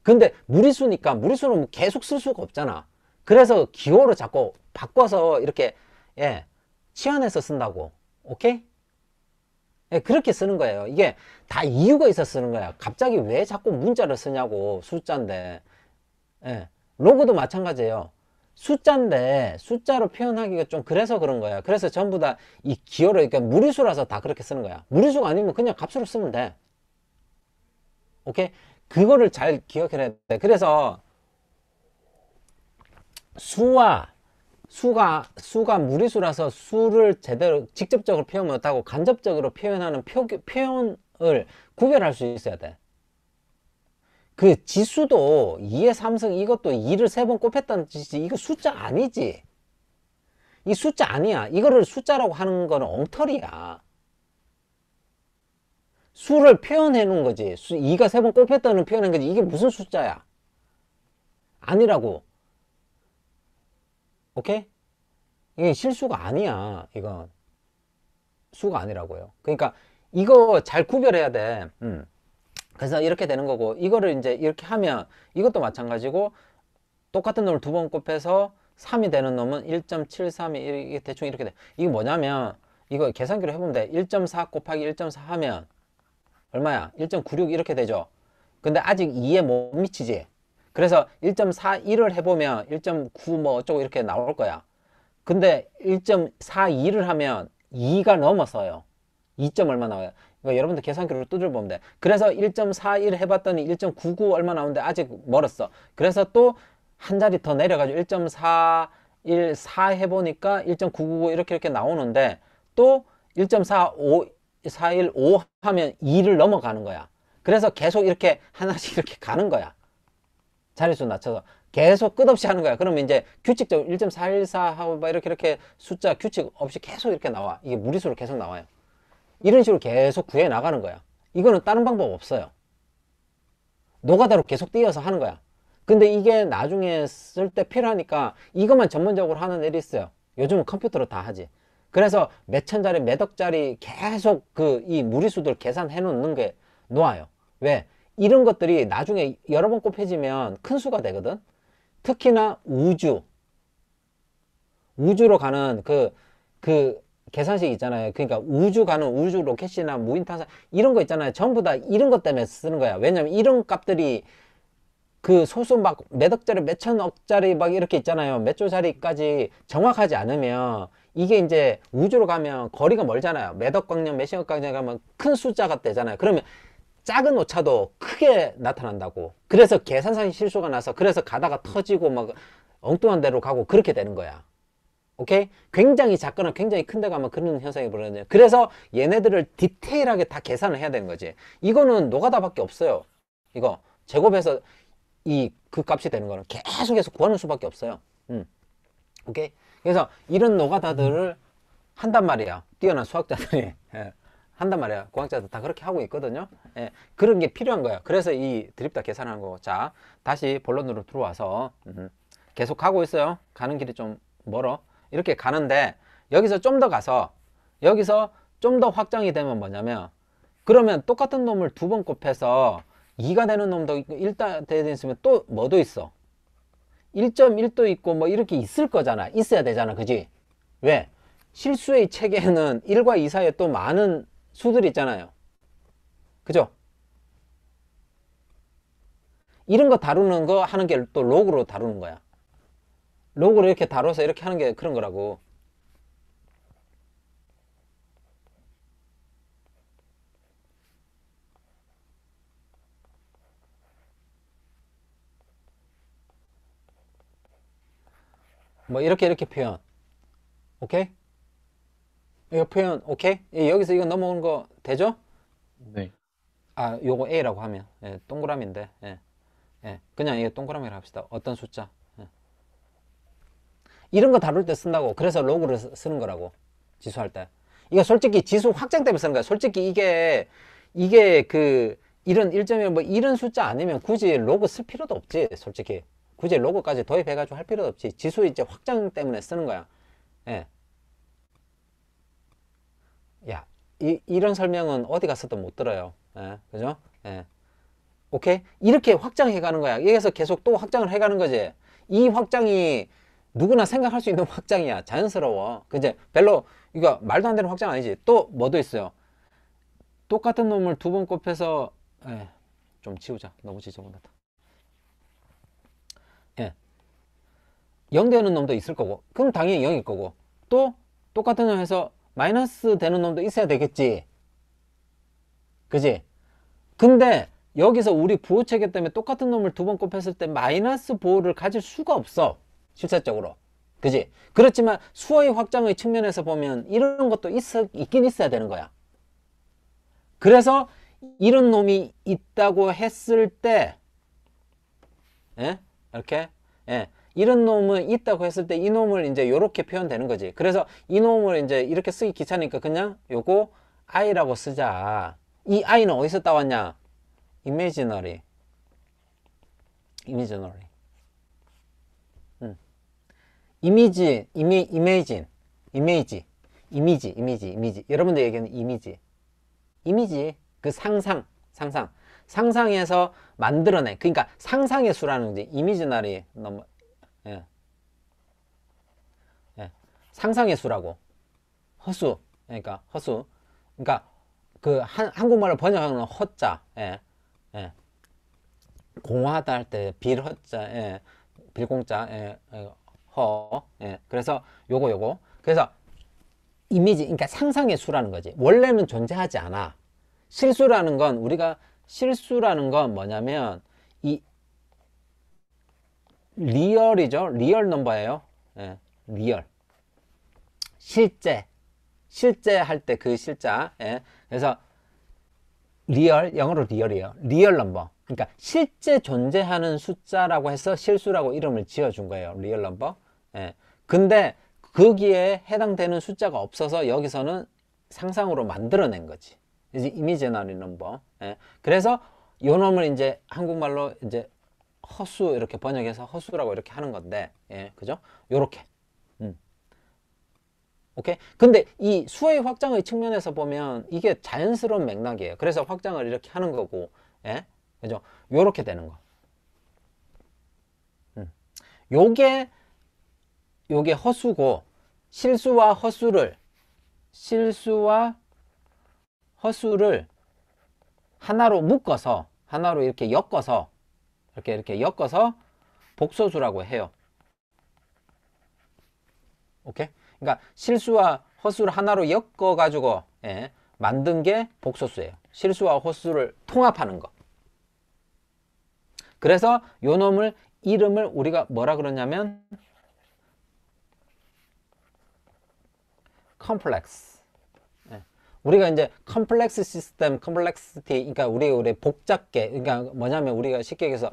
근데 무리수니까 무리수는 뭐 계속 쓸 수가 없잖아 그래서 기호를 자꾸 바꿔서 이렇게 예 치환해서 쓴다고 오케이? 예, 그렇게 쓰는 거예요 이게 다 이유가 있어 쓰는 거야 갑자기 왜 자꾸 문자를 쓰냐고 숫자인데 예, 로고도 마찬가지예요 숫자인데 숫자로 표현하기가 좀 그래서 그런 거야 그래서 전부 다 이 기호로 그러니까 무리수라서 다 그렇게 쓰는 거야 무리수가 아니면 그냥 값으로 쓰면 돼 오케이 그거를 잘 기억해야 돼 그래서 수와 수가 수가 무리수라서 수를 제대로 직접적으로 표현 못하고 간접적으로 표현하는 표, 표현을 구별할 수 있어야 돼그 지수도 2의 삼성 이것도 2를 3번꼽혔다는 짓이 이거 숫자 아니지 이 숫자 아니야 이거를 숫자라고 하는 건 엉터리야 수를 표현해 놓은 거지 수, 2가 3번꼽혔다는 표현한 거지 이게 무슨 숫자야 아니라고 오케이? 이게 실수가 아니야 이건 수가 아니라고요 그러니까 이거 잘 구별해야 돼 음. 그래서 이렇게 되는 거고 이거를 이제 이렇게 하면 이것도 마찬가지고 똑같은 놈을 두 번 곱해서 3이 되는 놈은 1 7 3이 이렇게 대충 이렇게 돼 이게 뭐냐면 이거 계산기로 해보면 돼1.4 곱하기 1.4 하면 얼마야 1.96 이렇게 되죠 근데 아직 2에 못 미치지 그래서 1.41을 해보면 1.9 뭐 어쩌고 이렇게 나올 거야 근데 1.42를 하면 2가 넘었어요 2점 얼마 나와요 그러니까 여러분들 계산기로 두들려 보면 돼. 그래서 1.41 해봤더니 1.99 얼마 나오는데 아직 멀었어. 그래서 또 한 자리 더 내려가지고 1.414 해보니까 1.999 이렇게 이렇게 나오는데 또 1.45 415 하면 2를 넘어가는 거야. 그래서 계속 이렇게 하나씩 이렇게 가는 거야. 자릿수 낮춰서 계속 끝없이 하는 거야. 그러면 이제 규칙적으로 1.414 하고 막 이렇게 이렇게 숫자 규칙 없이 계속 이렇게 나와. 이게 무리수로 계속 나와요. 이런 식으로 계속 구해 나가는 거야 이거는 다른 방법 없어요 노가다로 계속 띄어서 하는 거야 근데 이게 나중에 쓸 때 필요하니까 이것만 전문적으로 하는 애들이 있어요 요즘은 컴퓨터로 다 하지 그래서 몇 천짜리 몇 억짜리 계속 그 이 무리수들 계산해 놓는 게 놓아요 왜? 이런 것들이 나중에 여러 번꼽혀지면큰 수가 되거든 특히나 우주 우주로 가는 그, 그 계산식 있잖아요 그러니까 우주 가는 우주 로켓이나 무인탄사 이런 거 있잖아요 전부 다 이런 것 때문에 쓰는 거야 왜냐면 이런 값들이 그 소수 막 몇 억짜리 몇 천억짜리 막 이렇게 있잖아요 몇 조짜리까지 정확하지 않으면 이게 이제 우주로 가면 거리가 멀잖아요 몇억 광년 몇 십억 광년 가면 큰 숫자가 되잖아요 그러면 작은 오차도 크게 나타난다고 그래서 계산상 실수가 나서 그래서 가다가 터지고 막 엉뚱한 데로 가고 그렇게 되는 거야 오케이? 굉장히 작거나 굉장히 큰 데가 아마 그런 현상이 벌어져요. 그래서 얘네들을 디테일하게 다 계산을 해야 되는 거지. 이거는 노가다밖에 없어요. 이거 제곱해서 이 그 값이 되는 거는 계속해서 구하는 수밖에 없어요. 음. 오케이? 그래서 이런 노가다들을 한단 말이야. 뛰어난 수학자들이. (laughs) 예. 한단 말이야. 공학자들 다 그렇게 하고 있거든요. 예. 그런 게 필요한 거야. 그래서 이 드립 다계산한거 자, 다시 본론으로 들어와서 음. 계속 가고 있어요. 가는 길이 좀 멀어. 이렇게 가는데 여기서 좀 더 가서 여기서 좀 더 확장이 되면 뭐냐면 그러면 똑같은 놈을 두 번 곱해서 2가 되는 놈도 있고 1다 되어 있으면 또 뭐도 있어 1.1도 있고 뭐 이렇게 있을 거잖아 있어야 되잖아 그지 왜 실수의 체계에는 1과 2 사이에 또 많은 수들이 있잖아요 그죠 이런 거 다루는 거 하는 게 또 로그로 다루는 거야 로그를 이렇게 다뤄서 이렇게 하는 게 그런 거라고 뭐 이렇게 이렇게 표현 오케이? 이 표현 오케이? 여기서 이거 넘어오는 거 되죠? 네. 아 요거 A라고 하면 예, 동그라미인데 예. 예. 그냥 이게 동그라미를 합시다 어떤 숫자 이런 거 다룰 때 쓴다고 그래서 로그를 쓰는 거라고 지수할 때 이거 솔직히 지수 확장 때문에 쓰는 거야 솔직히 이게 이게 그 이런 일 1.1뭐 이런 숫자 아니면 굳이 로그 쓸 필요도 없지 솔직히 굳이 로그까지 도입해 가지고 할 필요도 없지 지수 이제 확장 때문에 쓰는 거야 예. 야 이, 이런 설명은 어디 가서도 못 들어요 예, 그죠? 예. 오케이? 이렇게 확장해 가는 거야. 여기서 계속 또 확장을 해 가는 거지. 이 확장이 누구나 생각할 수 있는 (laughs) 확장이야 자연스러워 그 이제 별로 이거 말도 안 되는 확장 아니지 또 뭐도 있어요 똑같은 놈을 두 번 꼽혀서 에, 예, 좀 치우자 너무 지저분하다 예. 0 되는 놈도 있을 거고 그럼 당연히 0일 거고 또 똑같은 놈 해서 마이너스 되는 놈도 있어야 되겠지 그지 근데 여기서 우리 부호체계 때문에 똑같은 놈을 두 번 꼽혔을 때 마이너스 보호를 가질 수가 없어 실제적으로 그지 그렇지만 수어의 확장의 측면에서 보면 이런 것도 있어, 있긴 있어야 되는 거야 그래서 이런 놈이 있다고 했을 때 예? 이렇게 예. 이런 놈은 있다고 했을 때 이놈을 이제 이렇게 표현되는 거지 그래서 이놈을 이제 이렇게 쓰기 귀찮으니까 그냥 요거 i라고 쓰자 이 i는 어디서 따왔냐 이미지너리 이미지너리 이미지, 이미, 이미진, 이미지, 이미지, 이미지, 이미지. 여러분들 얘기하는 이미지. 이미지, 그 상상, 상상. 상상에서 만들어내. 그러니까 상상의 수라는 거지. 이미지나리 넘어. 예. 예. 상상의 수라고. 허수. 그러니까 허수. 그러니까 그 한, 한국말로 번역하는 허자. 예. 예. 공하다 할 때 빌허자. 예. 빌공자. 예. 어, 허. 예. 그래서 요거 요거. 그래서 이미지 그러니까 상상의 수라는 거지. 원래는 존재하지 않아. 실수라는 건 우리가 실수라는 건 뭐냐면 이 리얼이죠. 리얼 넘버예요. 예. 리얼. 실제. 실제 할 때 그 실자. 예. 그래서 리얼 영어로 리얼이에요. 리얼 넘버. 그러니까 실제 존재하는 숫자라고 해서 실수라고 이름을 지어준 거예요. 리얼 넘버. 예. 근데 거기에 해당되는 숫자가 없어서 여기서는 상상으로 만들어낸 거지. 이미 제너리 넘버. 예. 그래서 요 놈을 이제 한국말로 이제 허수 이렇게 번역해서 허수라고 이렇게 하는 건데, 예, 그죠? 요렇게. 음. 오케이. 근데 이 수의 확장의 측면에서 보면 이게 자연스러운 맥락이에요. 그래서 확장을 이렇게 하는 거고, 예, 그죠? 요렇게 되는 거. 음. 요게 요게 허수고 실수와 허수를 실수와 허수를 하나로 묶어서 하나로 이렇게 엮어서 이렇게 이렇게 엮어서 복소수라고 해요. 오케이? 그러니까 실수와 허수를 하나로 엮어 가지고 예, 만든 게 복소수예요. 실수와 허수를 통합하는 거. 그래서 요 놈을 이름을 우리가 뭐라 그러냐면 컴플렉스 예. 우리가 이제 컴플렉스 시스템, 컴플렉스티 그러니까 우리 우리 복잡계 그러니까 뭐냐면 우리가 쉽게 얘기해서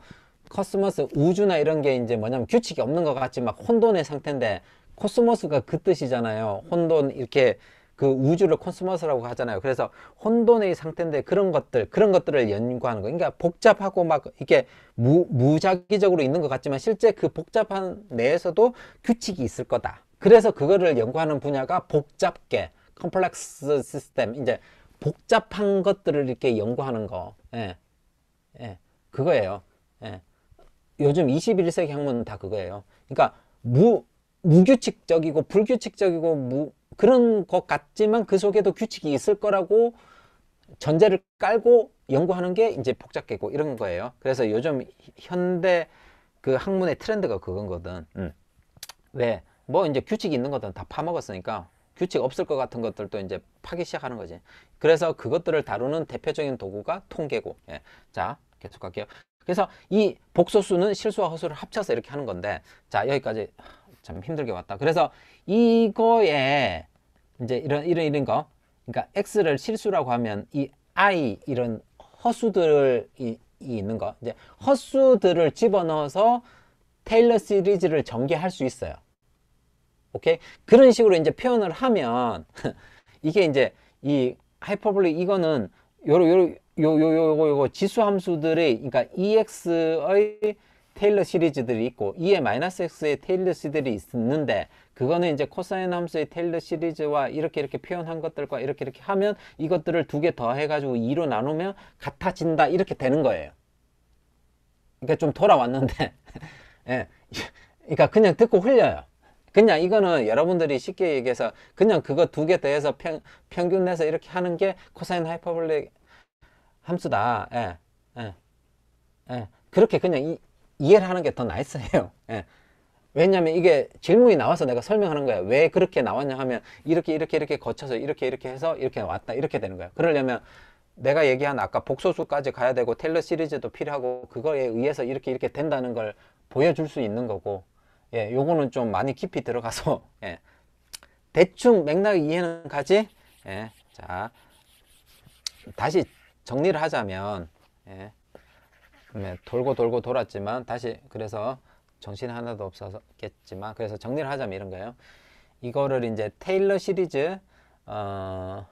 코스모스 우주나 이런 게 이제 뭐냐면 규칙이 없는 것 같지 막 혼돈의 상태인데 코스모스가 그 뜻이잖아요. 혼돈 이렇게 그 우주를 코스모스라고 하잖아요. 그래서 혼돈의 상태인데 그런 것들 그런 것들을 연구하는 거. 그러니까 복잡하고 막 이게 렇무 무작위적으로 있는 것 같지만 실제 그 복잡한 내에서도 규칙이 있을 거다. 그래서 그거를 연구하는 분야가 복잡계, 컴플렉스 시스템, 이제 복잡한 것들을 이렇게 연구하는 거. 예. 예. 그거예요. 예. 요즘 21세기 학문은 다 그거예요. 그러니까 무 무규칙적이고 불규칙적이고 무 그런 것 같지만 그 속에도 규칙이 있을 거라고 전제를 깔고 연구하는 게 이제 복잡계고 이런 거예요. 그래서 요즘 현대 그 학문의 트렌드가 그건거든. 음. 왜뭐 이제 규칙이 있는 것들은 다 파먹었으니까 규칙 없을 것 같은 것들도 이제 파기 시작하는 거지. 그래서 그것들을 다루는 대표적인 도구가 통계고. 예. 자, 계속 갈게요. 그래서 이 복소수는 실수와 허수를 합쳐서 이렇게 하는 건데 자, 여기까지 참 힘들게 왔다. 그래서 이거에 이제 이런 이런 이런 거 그러니까 x를 실수라고 하면 이 i 이런 허수들이 을 있는 거 이제 허수들을 집어넣어서 테일러 시리즈를 전개할 수 있어요. 오케이? 그런 식으로 이제 표현을 하면 (laughs) 이게 이제 이하이퍼블릭 이거는 요로 요로 요요 요거 요거 지수 함수들의 그러니까 EX의 테일러 시리즈들이 있고 E의 마 X의 테일러 시리즈들이 있는데 그거는 이제 코사인 함수의 테일러 시리즈와 이렇게 이렇게 표현한 것들과 이렇게 이렇게 하면 이것들을 두 개 더 해가지고 2로 나누면 같아진다 이렇게 되는 거예요. 그러니까 좀 돌아왔는데 (laughs) 예. 그러니까 그냥 듣고 흘려요. 그냥 이거는 여러분들이 쉽게 얘기해서 그냥 그거 두개 더해서 평, 평균 내서 이렇게 하는 게 코사인 하이퍼볼릭 함수다. 예. 예. 예. 그렇게 그냥 이, 이해를 하는 게 더 나이스해요. 예. 왜냐면 이게 질문이 나와서 내가 설명하는 거야. 왜 그렇게 나왔냐 하면 이렇게 이렇게 이렇게 거쳐서 이렇게 이렇게 해서 이렇게 왔다. 이렇게 되는 거야. 그러려면 내가 얘기한 아까 복소수까지 가야 되고 텔러 시리즈도 필요하고 그거에 의해서 이렇게 이렇게 된다는 걸 보여줄 수 있는 거고 예, 요거는 좀 많이 깊이 들어가서 (laughs) 예, 대충 맥락 이해는 가지. 예, 자 다시 정리를 하자면 예, 네, 돌고 돌고 돌았지만 다시 그래서 정신 하나도 없었겠지만 그래서 정리를 하자면 이런 거예요. 이거를 이제 테일러 시리즈 어,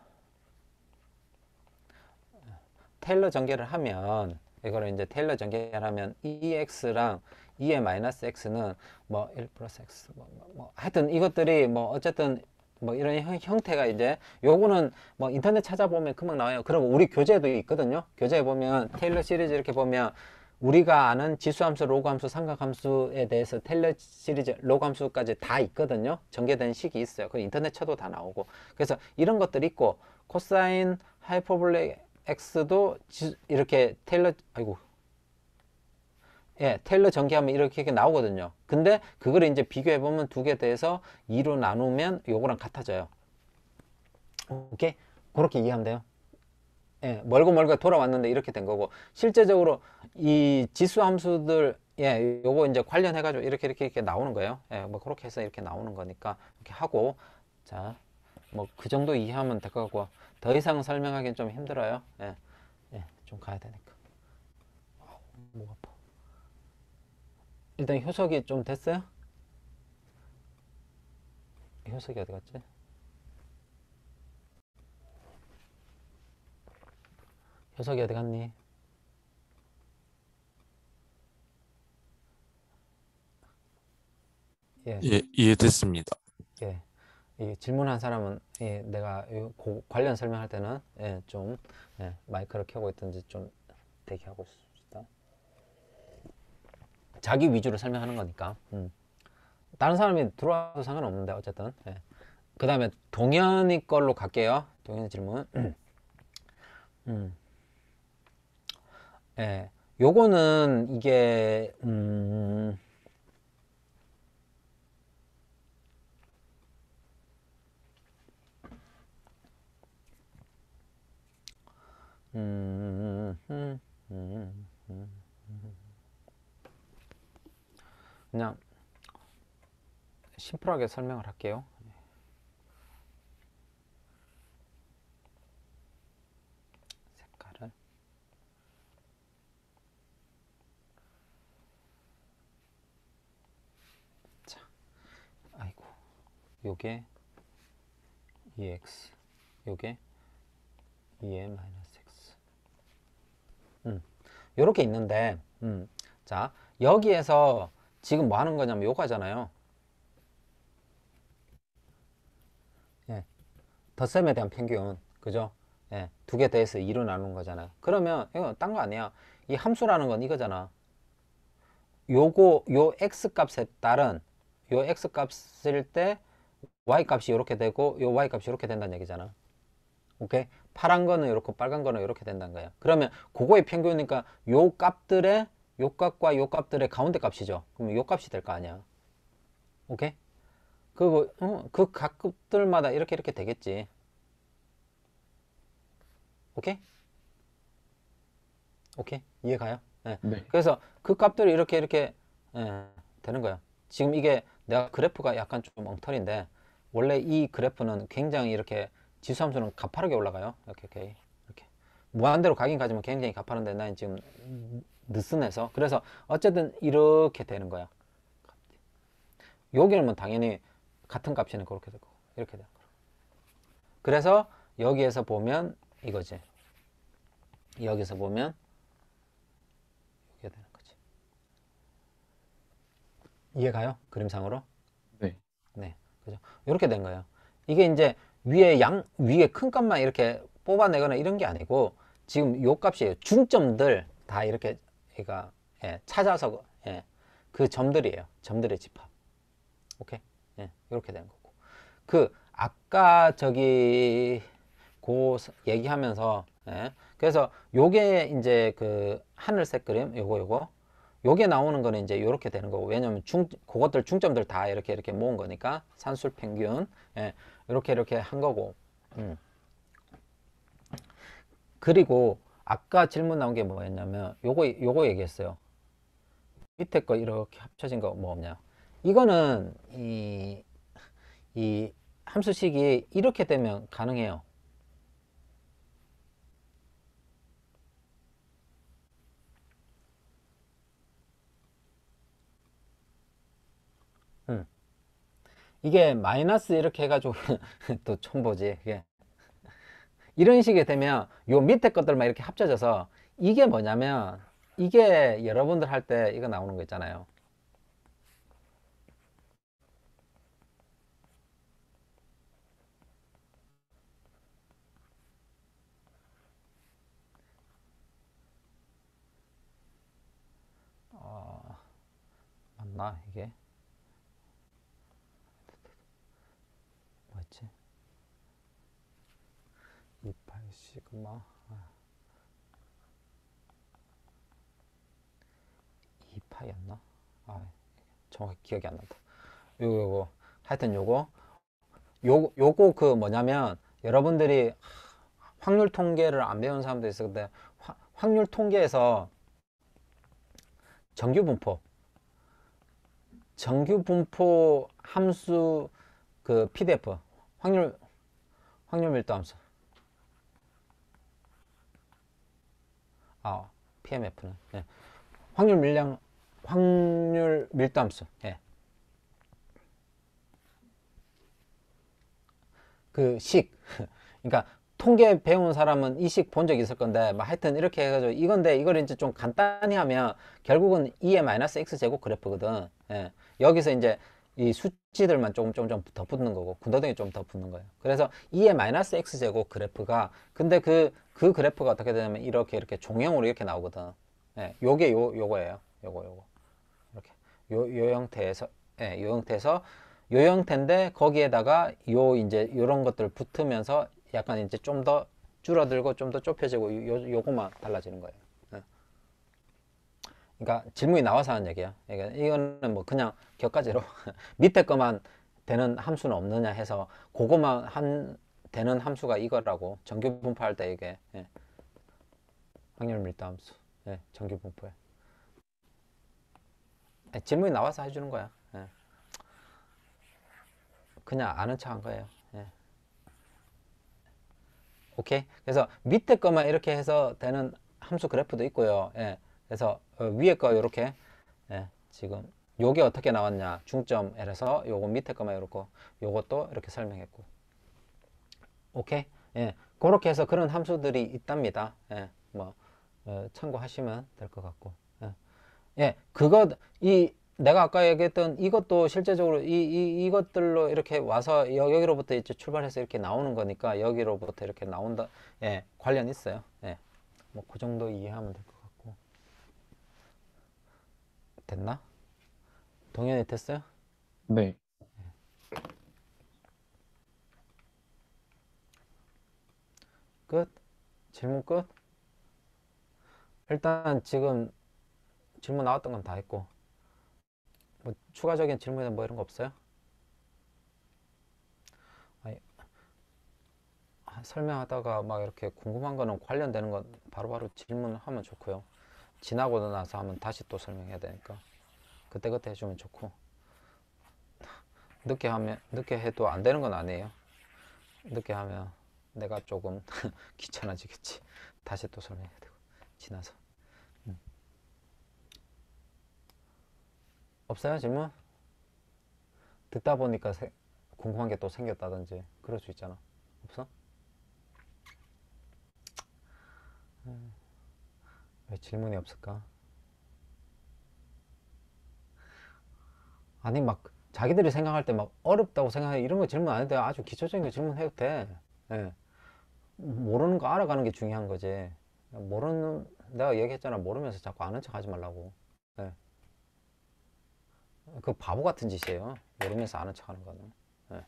테일러 전개를 하면 이거를 이제 테일러 전개를 하면 EX랑 2의 마이너스 x는 뭐 1 플러스 x 뭐, 뭐, 뭐 하여튼 이것들이 뭐 어쨌든 뭐 이런 형, 태가 이제 요거는 뭐 인터넷 찾아보면 금방 나와요. 그럼 우리 교재도 있거든요. 교재에 보면 테일러 시리즈 이렇게 보면 우리가 아는 지수함수, 로그함수, 삼각함수에 대해서 테일러 시리즈, 로그함수까지 다 있거든요. 전개된 식이 있어요. 그 인터넷 쳐도 다 나오고. 그래서 이런 것들 있고 코사인 하이퍼블레 x도 지, 이렇게 테일러 아이고 예, 테일러 전개하면 이렇게, 이렇게 나오거든요. 근데 그걸 이제 비교해 보면 두 개 대해서 2로 나누면 요거랑 같아져요. 오케이. 그렇게 이해하면 돼요. 예, 멀고 멀고 돌아왔는데 이렇게 된 거고 실제적으로 이 지수 함수들 예, 요거 이제 관련해 가지고 이렇게 이렇게 이렇게 나오는 거예요. 예, 뭐 그렇게 해서 이렇게 나오는 거니까 이렇게 하고 자, 뭐 그 정도 이해하면 될것 같고 더 이상 설명하기는 좀 힘들어요. 예. 예, 좀 가야 되니까. 목 아파. 일단 효석이 좀 됐어요? 효석이 어디 갔지? 효석이 어디 갔니? 예, 예
이해됐습니다.
예, 예, 이 질문한 사람은 예, 내가 관련 설명할 때는 예, 좀 예, 마이크를 켜고 있든지 좀 대기하고 있습니 자기 위주로 설명하는 거니까 음. 다른 사람이 들어와도 상관없는데 어쨌든 예. 그 다음에 동현이 걸로 갈게요 동현이 질문 (clears throat) 음. 예. 요거는 이게 음... 음, 음, 음, 음, 음. 그냥 심플하게 설명을 할게요 색깔을 자 아이고 요게 EX 요게 EM-X 음 요렇게 있는데 음, 자 여기에서 지금 뭐 하는 거냐면 요가잖아요. 예. 덧셈에 대한 평균. 그죠? 예. 두 개대해서 2로 나누는 거잖아요. 그러면 이거 딴 거 아니야. 이 함수라는 건 이거잖아. 요거 요 x 값에 따른 요 x 값일 때 y 값이 이렇게 되고 요 y 값이 이렇게 된다는 얘기잖아. 오케이? 파란 거는 이렇고 빨간 거는 이렇게 된다는 거야. 그러면 그거의 평균이니까 요 값들의 요값과 요값들의 가운데 값이죠. 그럼 요값이 될 거 아니야. 오케이? 그리고 어, 그 각급들마다 이렇게 이렇게 되겠지. 오케이? 오케이? 이해 가요? 네. 예. 네. 그래서 그 값들이 이렇게 이렇게 네, 되는 거예요. 지금 이게 내가 그래프가 약간 좀 엉터리인데 원래 이 그래프는 굉장히 이렇게 지수함수는 가파르게 올라가요. 이렇게, 이렇게. 무한대로 가긴 가지만 굉장히 가파른데 나는 지금 느슨해서 그래서 어쨌든 이렇게 되는 거야 여기는 뭐 당연히 같은 값이는 그렇게 되고 이렇게 되는 거야 그래서 여기에서 보면 이거지 여기서 보면 이게 되는 거지 이해가요? 그림상으로? 네. 네. 그죠? 이렇게 된 거예요 이게 이제 위에 양 위에 큰 값만 이렇게 뽑아내거나 이런 게 아니고 지금 요 값이에요. 중점들 다 이렇게 얘가 예, 찾아서 예, 그 점들이에요. 점들의 집합. 오케이. 예, 이렇게 되 거고. 그 아까 저기 고 얘기하면서 예, 그래서 요게 이제 그 하늘색 그림 요거 요거 요게 나오는 거는 이제 요렇게 되는 거고 왜냐면 중 그것들 중점들 다 이렇게 이렇게 모은 거니까 산술 평균 예, 이렇게 이렇게 한 거고. 음. 그리고 아까 질문 나온 게 뭐였냐면 요거 요거 얘기했어요. 밑에 거 이렇게 합쳐진 거 뭐 없냐? 이거는 이, 이 함수식이 이렇게 되면 가능해요. 음. 이게 마이너스 이렇게 해가지고 (laughs) 또 첨보지. 이게 이런 식이 되면 요 밑에 것들만 이렇게 합쳐져서 이게 뭐냐면 이게 여러분들 할 때 이거 나오는 거 있잖아요 어, 맞나 이게 잠깐만. 뭐, 아. 이파였나? 아, 정확히 기억이 안 난다. 요거, 요거. 하여튼 요거. 요, 요거 그 뭐냐면 여러분들이 확률 통계를 안 배운 사람도 있어. 근데 화, 확률 통계에서 정규 분포. 정규 분포 함수 그 PDF. 확률, 확률 밀도 함수. 아, PMF는. 예. 확률 밀량, 확률 밀도 함수. 예. 그 식. (laughs) 그러니까 통계 배운 사람은 이 식 본 적 있을 건데 뭐 하여튼 이렇게 해가지고 이건데 이걸 이제 좀 간단히 하면 결국은 2의 마이너스 x 제곱 그래프거든. 예. 여기서 이제 이 수치들만 조금 조금 더 붙는 거고 군더더기 좀더 붙는 거예요. 그래서 2 x 제곱 그래프가 근데 그그 그 그래프가 어떻게 되냐면 이렇게 이렇게 종형으로 이렇게 나오거든. 예, 요게 요 요거예요. 요거 요거 이렇게 요 요 형태에서 예, 요 형태에서 요 형태인데 거기에다가 요 이제 요런 것들 붙으면서 약간 이제 좀 더 줄어들고 좀 더 좁혀지고 요 요거만 달라지는 거예요. 그러니까 질문이 나와서 하는 얘기야. 그러니까 이거는 뭐 그냥 격가지로 (laughs) 밑에 것만 되는 함수는 없느냐 해서 그거만 한 되는 함수가 이거라고 정규 분포할 때 이게 예. 확률 밀도 함수. 예, 정규 분포에. 예, 질문이 나와서 해주는 거야. 예. 그냥 아는 척 한 거예요. 예. 오케이. 그래서 밑에 것만 이렇게 해서 되는 함수 그래프도 있고요. 예. 그래서 어, 위에 거 이렇게 예, 지금 요게 어떻게 나왔냐 중점 에서 요거 밑에 거만 이렇게 요것도 이렇게 설명했고 오케이 예 그렇게 해서 그런 함수들이 있답니다 예뭐 어, 참고하시면 될 것 같고 예, 예 그것 이 내가 아까 얘기했던 이것도 실제적으로 이, 이, 이것들로 이렇게 와서 여기로부터 이제 출발해서 이렇게 나오는 거니까 여기로부터 이렇게 나온다 예 관련 있어요 예뭐 그 정도 이해하면 될것 같아요 됐나? 동현이 됐어요? 네. 끝? 질문 끝? 일단 지금 질문 나왔던 건 다 했고 뭐 추가적인 질문이나 뭐 이런 거 없어요? 아니, 아, 설명하다가 막 이렇게 궁금한 거는 관련되는 건 바로바로 질문하면 좋고요. 지나고 나서 하면 다시 또 설명해야 되니까 그때그때 해주면 좋고 늦게 하면 늦게 해도 안 되는 건 아니에요 늦게 하면 내가 조금 (laughs) 귀찮아지겠지 다시 또 설명해야 되고 지나서 음. 없어요 질문? 듣다 보니까 세, 궁금한 게 또 생겼다든지 그럴 수 있잖아 없어? 음. 왜 질문이 없을까? 아니 막 자기들이 생각할 때 막 어렵다고 생각해 이런 거 질문 안 해도 돼. 아주 기초적인 거 질문해도 돼 예. 모르는 거 알아가는 게 중요한 거지 모르는 내가 얘기했잖아 모르면서 자꾸 아는 척 하지 말라고 예. 그 바보 같은 짓이에요 모르면서 아는 척 하는 거는 예.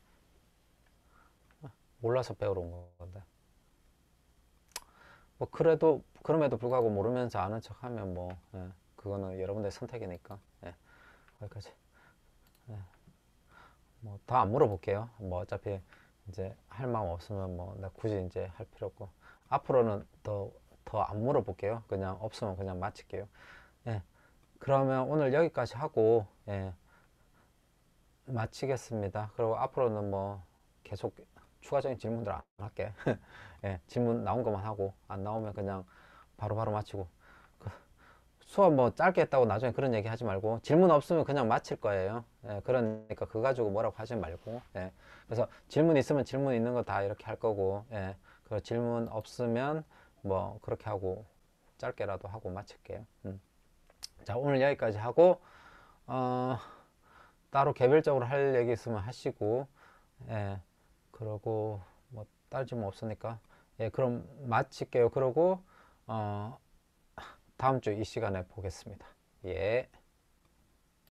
몰라서 배우러 온 건데 뭐 그래도 그럼에도 불구하고 모르면서 아는 척 하면 뭐 예, 그거는 여러분들의 선택이니까 예, 여기까지 예, 뭐다 안 물어볼게요 뭐 어차피 이제 할 마음 없으면 뭐 나 굳이 이제 할 필요 없고 앞으로는 더 더 안 물어볼게요 그냥 없으면 그냥 마칠게요 예, 그러면 오늘 여기까지 하고 예, 마치겠습니다 그리고 앞으로는 뭐 계속 추가적인 질문들 안 할게 (laughs) 예, 질문 나온 것만 하고 안 나오면 그냥 바로바로 마치고그 수업 뭐 짧게 했다고 나중에 그런 얘기 하지 말고 질문 없으면 그냥 마칠 거예요 예, 그러니까 그거 가지고 뭐라고 하지 말고 예, 그래서 질문 있으면 질문 있는 거 다 이렇게 할 거고 예, 그 질문 없으면 뭐 그렇게 하고 짧게라도 하고 마칠게요 음. 자 오늘 여기까지 하고 어, 따로 개별적으로 할 얘기 있으면 하시고 예, 그러고 뭐딸 질문 없으니까 예, 그럼 마칠게요 그러고 어, 다음 주 이 시간에 보겠습니다. 예.